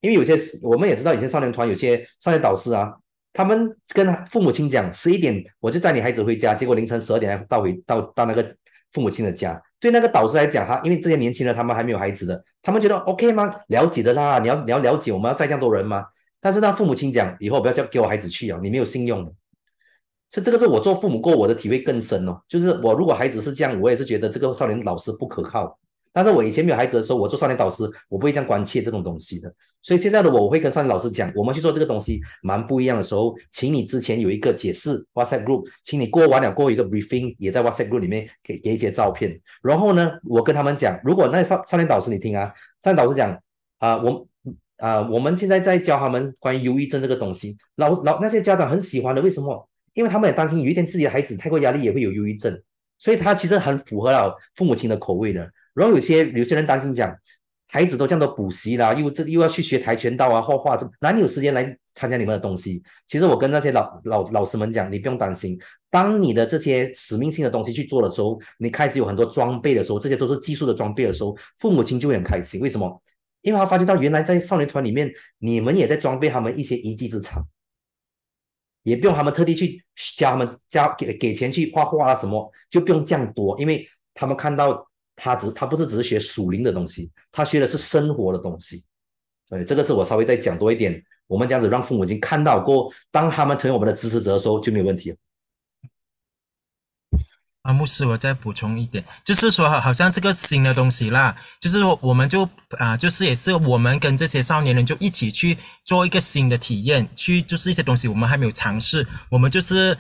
因为有些我们也知道，以前少年团有些少年导师啊，他们跟父母亲讲十一点我就载你孩子回家，结果凌晨十二点才到回到到那个父母亲的家。对那个导师来讲，哈，因为这些年轻人他们还没有孩子的，他们觉得 OK 吗？了解的啦，你要你要了解，我们要再这样多人吗？但是那父母亲讲，以后不要叫给我孩子去啊，你没有信用所以这个是我做父母过我的体会更深哦，就是我如果孩子是这样，我也是觉得这个少年老师不可靠。但是我以前没有孩子的时候，我做少年导师，我不会这样关切这种东西的。所以现在的我，我会跟少年老师讲，我们去做这个东西蛮不一样的时候，请你之前有一个解释 WhatsApp group，请你过完了过一个 briefing，也在 WhatsApp group 里面给给一些照片。然后呢，我跟他们讲，如果那少少年导师，你听啊，少年导师讲啊，我啊，我们现在在教他们关于忧郁症这个东西，老老那些家长很喜欢的，为什么？因为他们也担心有一天自己的孩子太过压力也会有忧郁症，所以他其实很符合了父母亲的口味的。然后有些有些人担心讲，孩子都这样都补习啦，又这又要去学跆拳道啊、画画，哪里有时间来参加你们的东西？其实我跟那些老老老师们讲，你不用担心。当你的这些使命性的东西去做的时候，你开始有很多装备的时候，这些都是技术的装备的时候，父母亲就会很开心。为什么？因为他发现到原来在少年团里面，你们也在装备他们一些一技之长，也不用他们特地去教他们教给给钱去画画啊什么，就不用这样多，因为他们看到。他只他不是只是学属灵的东西，他学的是生活的东西。哎，这个是我稍微再讲多一点，我们这样子让父母已经看到过，当他们成为我们的支持者的时候就没有问题。阿牧师，我再补充一点，就是说，好像这个新的东西啦，就是说，我们就啊，就是也是我们跟这些少年人就一起去做一个新的体验，去就是一些东西我们还没有尝试，我们就是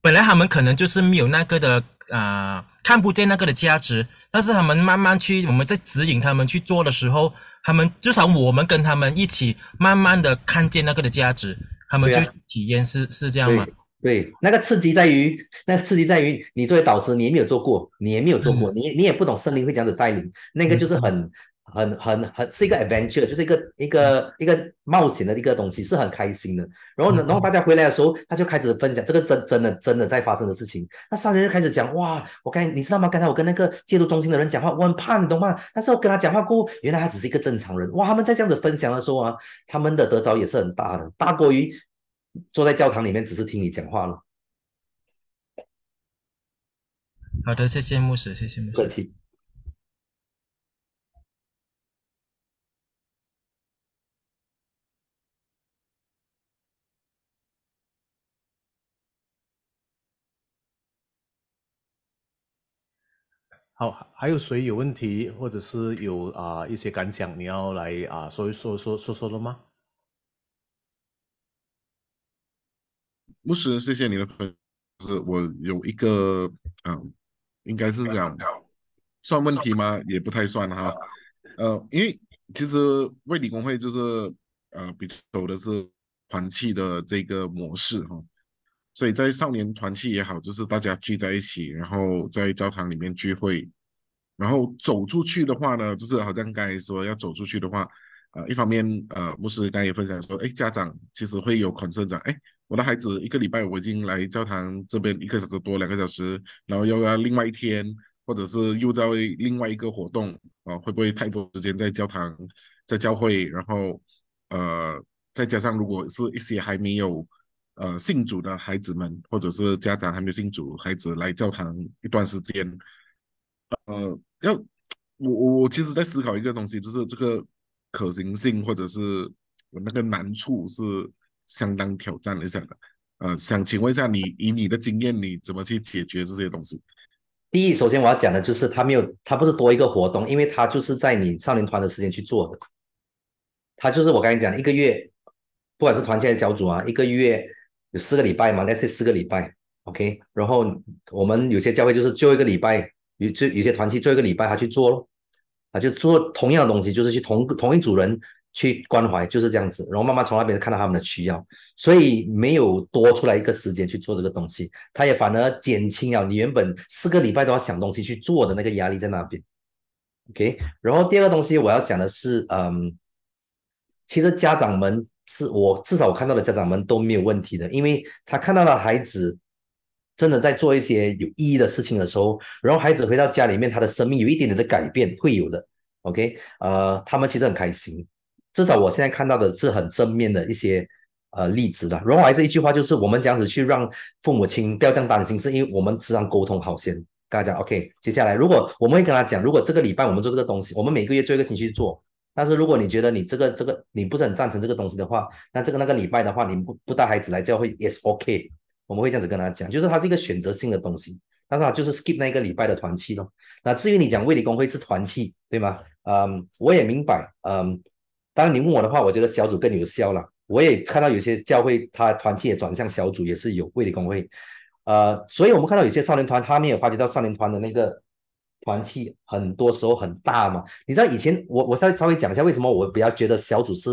本来他们可能就是没有那个的啊。看不见那个的价值，但是他们慢慢去，我们在指引他们去做的时候，他们至少我们跟他们一起慢慢的看见那个的价值，他们就体验是是这样吗？对，那个刺激在于，那个刺激在于，你作为导师，你也没有做过，你也没有做过，你你也不懂，森林会这样子带领，那个就是很。很很很是一个 adventure，就是一个一个一个冒险的一个东西，是很开心的。然后呢，然后大家回来的时候，他就开始分享这个真真的真的在发生的事情。那上人就开始讲哇，我刚你知道吗？刚才我跟那个戒毒中心的人讲话，我很怕，你懂吗？但是我跟他讲话过，原来他只是一个正常人。哇，他们在这样子分享的时候啊，他们的得着也是很大的，大过于坐在教堂里面只是听你讲话了。好的，谢谢牧师，谢谢牧师，客气。好，还有谁有问题，或者是有啊一些感想，你要来啊说一说说说说了吗？牧师，谢谢你的分享。就是我有一个啊，应该是这样，算问题吗？也不太算哈。呃，因为其实卫理工会就是呃比较的是团契的这个模式哈。所以在少年团契也好，就是大家聚在一起，然后在教堂里面聚会，然后走出去的话呢，就是好像刚才说要走出去的话，呃，一方面，呃，牧师刚才也分享说，哎，家长其实会有 concern 讲，哎，我的孩子一个礼拜我已经来教堂这边一个小时多，两个小时，然后又要另外一天，或者是又在另外一个活动，啊，会不会太多时间在教堂，在教会，然后，呃，再加上如果是一些还没有。呃，信主的孩子们，或者是家长还没有信主，孩子来教堂一段时间，呃，要我我我其实，在思考一个东西，就是这个可行性，或者是我那个难处是相当挑战。一下的，呃，想请问一下你，以你的经验，你怎么去解决这些东西？第一，首先我要讲的就是，他没有，他不是多一个活动，因为他就是在你少年团的时间去做的，他就是我刚才讲，一个月，不管是团建小组啊，一个月。有四个礼拜嘛？那是四个礼拜，OK。然后我们有些教会就是后一个礼拜，有就有些团契后一个礼拜，他去做咯，他就做同样的东西，就是去同同一组人去关怀，就是这样子。然后慢慢从那边看到他们的需要，所以没有多出来一个时间去做这个东西，他也反而减轻了你原本四个礼拜都要想东西去做的那个压力在那边，OK。然后第二个东西我要讲的是，嗯，其实家长们。是我至少我看到的家长们都没有问题的，因为他看到了孩子真的在做一些有意义的事情的时候，然后孩子回到家里面，他的生命有一点点的改变会有的。OK，呃，他们其实很开心，至少我现在看到的是很正面的一些呃例子的。然后还是一句话，就是我们这样子去让父母亲不要这样担心，是因为我们常沟通好先跟他讲。OK，接下来如果我们会跟他讲，如果这个礼拜我们做这个东西，我们每个月做一个星期做。但是如果你觉得你这个这个你不是很赞成这个东西的话，那这个那个礼拜的话，你不不带孩子来教会也是 OK。我们会这样子跟他讲，就是他是一个选择性的东西，但是他就是 skip 那个礼拜的团契咯。那至于你讲卫理公会是团契，对吗？嗯，我也明白。嗯，当然你问我的话，我觉得小组更有效了。我也看到有些教会他团契也转向小组，也是有卫理公会。呃，所以我们看到有些少年团，他没有发掘到少年团的那个。团契很多时候很大嘛，你知道以前我我稍微讲一下为什么我比较觉得小组是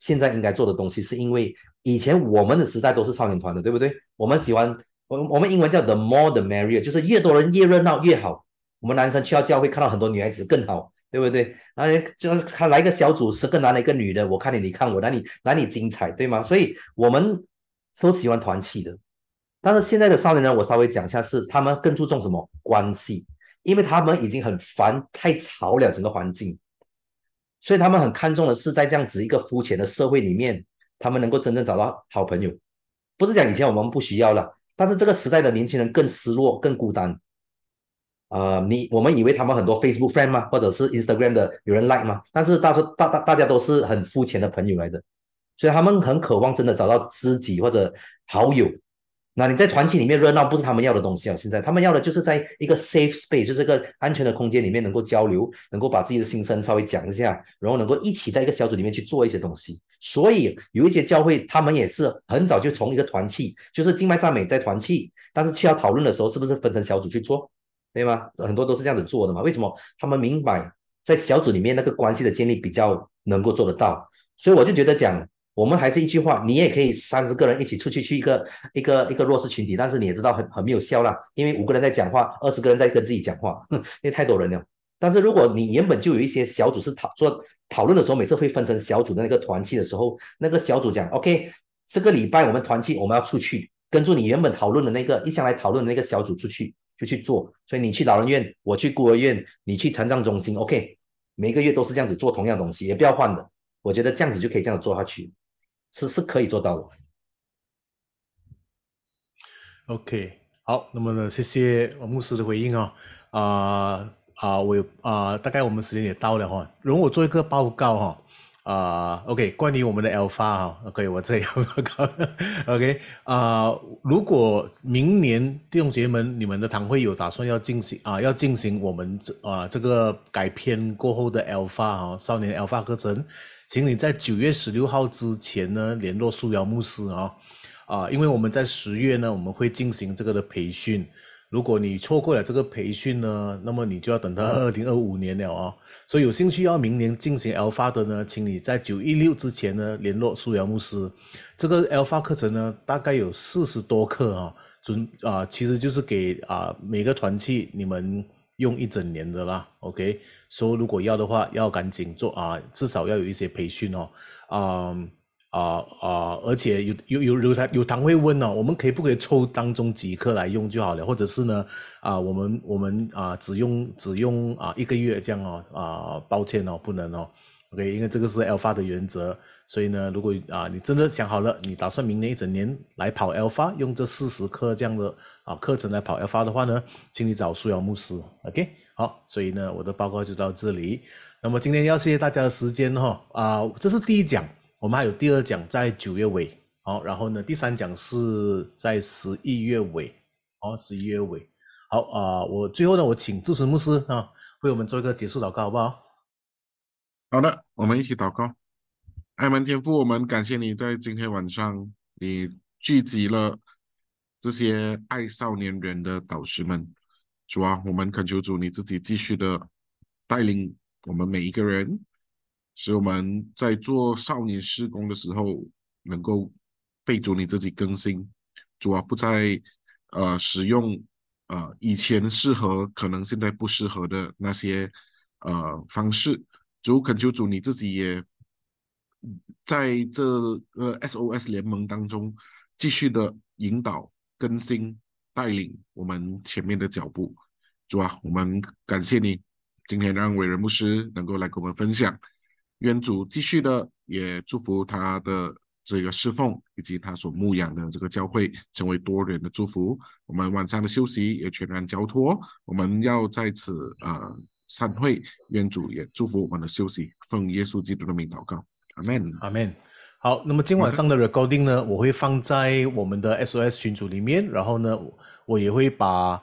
现在应该做的东西，是因为以前我们的时代都是少年团的，对不对？我们喜欢我我们英文叫 the more the merrier，就是越多人越热闹越好。我们男生去到教会看到很多女孩子更好，对不对？啊，就是他来一个小组，十个男的一个女的，我看你，你看我，哪里哪里精彩，对吗？所以我们都喜欢团契的，但是现在的少年呢，我稍微讲一下是他们更注重什么关系。因为他们已经很烦太吵了整个环境，所以他们很看重的是在这样子一个肤浅的社会里面，他们能够真正找到好朋友。不是讲以前我们不需要了，但是这个时代的年轻人更失落、更孤单。啊，你我们以为他们很多 Facebook friend 嘛，或者是 Instagram 的有人 like 嘛，但是大都大大大家都是很肤浅的朋友来的，所以他们很渴望真的找到知己或者好友。那你在团体里面热闹不是他们要的东西哦。现在他们要的就是在一个 safe space 就这个安全的空间里面能够交流，能够把自己的心声稍微讲一下，然后能够一起在一个小组里面去做一些东西。所以有一些教会，他们也是很早就从一个团契，就是静脉赞美在团契，但是去要讨论的时候，是不是分成小组去做，对吗？很多都是这样子做的嘛。为什么？他们明白在小组里面那个关系的建立比较能够做得到，所以我就觉得讲。我们还是一句话，你也可以三十个人一起出去去一个一个一个弱势群体，但是你也知道很很没有效啦，因为五个人在讲话，二十个人在跟自己讲话，那 *laughs* 太多人了。但是如果你原本就有一些小组是讨做讨论的时候，每次会分成小组的那个团契的时候，那个小组讲 OK，这个礼拜我们团契我们要出去跟住你原本讨论的那个，一向来讨论的那个小组出去就去做。所以你去老人院，我去孤儿院，你去残障中心，OK，每个月都是这样子做同样东西，也不要换的。我觉得这样子就可以这样做下去。是是可以做到的。OK，好，那么呢，谢谢我牧师的回应啊，啊啊，我啊，大概我们时间也到了哈，容我做一个报告哈。啊，OK，关于我们的 Alpha 哈，OK，我再要 o k 啊，如果明年弟兄姐妹你们的堂会有打算要进行啊，要进行我们这啊这个改编过后的 Alpha 哈少年 Alpha 课程，请你在九月十六号之前呢联络素瑶牧师啊啊，因为我们在十月呢我们会进行这个的培训。如果你错过了这个培训呢，那么你就要等到 *laughs* 二零二五年了啊！所以有兴趣要明年进行 Alpha 的呢，请你在九一六之前呢联络苏阳牧师。这个 Alpha 课程呢，大概有四十多课啊，准啊，其实就是给啊每个团契你们用一整年的啦。OK，说如果要的话，要赶紧做啊，至少要有一些培训哦啊。啊啊！而且有有有有糖有堂会问哦，我们可以不可以抽当中几颗来用就好了？或者是呢？啊，我们我们啊，只用只用啊一个月这样哦啊，抱歉哦，不能哦。OK，因为这个是 Alpha 的原则，所以呢，如果啊你真的想好了，你打算明年一整年来跑 Alpha，用这四十颗这样的啊课程来跑 Alpha 的话呢，请你找苏瑶牧师。OK，好，所以呢，我的报告就到这里。那么今天要谢谢大家的时间哈啊，这是第一讲。我们还有第二讲在九月尾，好，然后呢，第三讲是在十一月尾，哦，十一月尾，好啊，我最后呢，我请志存牧师啊，为我们做一个结束祷告，好不好？好的，我们一起祷告，爱门天父，我们感谢你在今天晚上，你聚集了这些爱少年人的导师们，主啊，我们恳求主，你自己继续的带领我们每一个人。使我们在做少年施工的时候，能够备注你自己更新，主啊不再呃使用呃以前适合可能现在不适合的那些呃方式，主恳求主你自己也在这个 SOS 联盟当中继续的引导、更新、带领我们前面的脚步，主啊，我们感谢你，今天让伟人牧师能够来跟我们分享。原主继续的，也祝福他的这个侍奉，以及他所牧养的这个教会，成为多人的祝福。我们晚上的休息也全然交托。我们要在此啊散会。原主也祝福我们的休息，奉耶稣基督的名祷告。阿门，阿门。好，那么今晚上的 recording 呢，我会放在我们的 SOS 群组里面，然后呢，我也会把。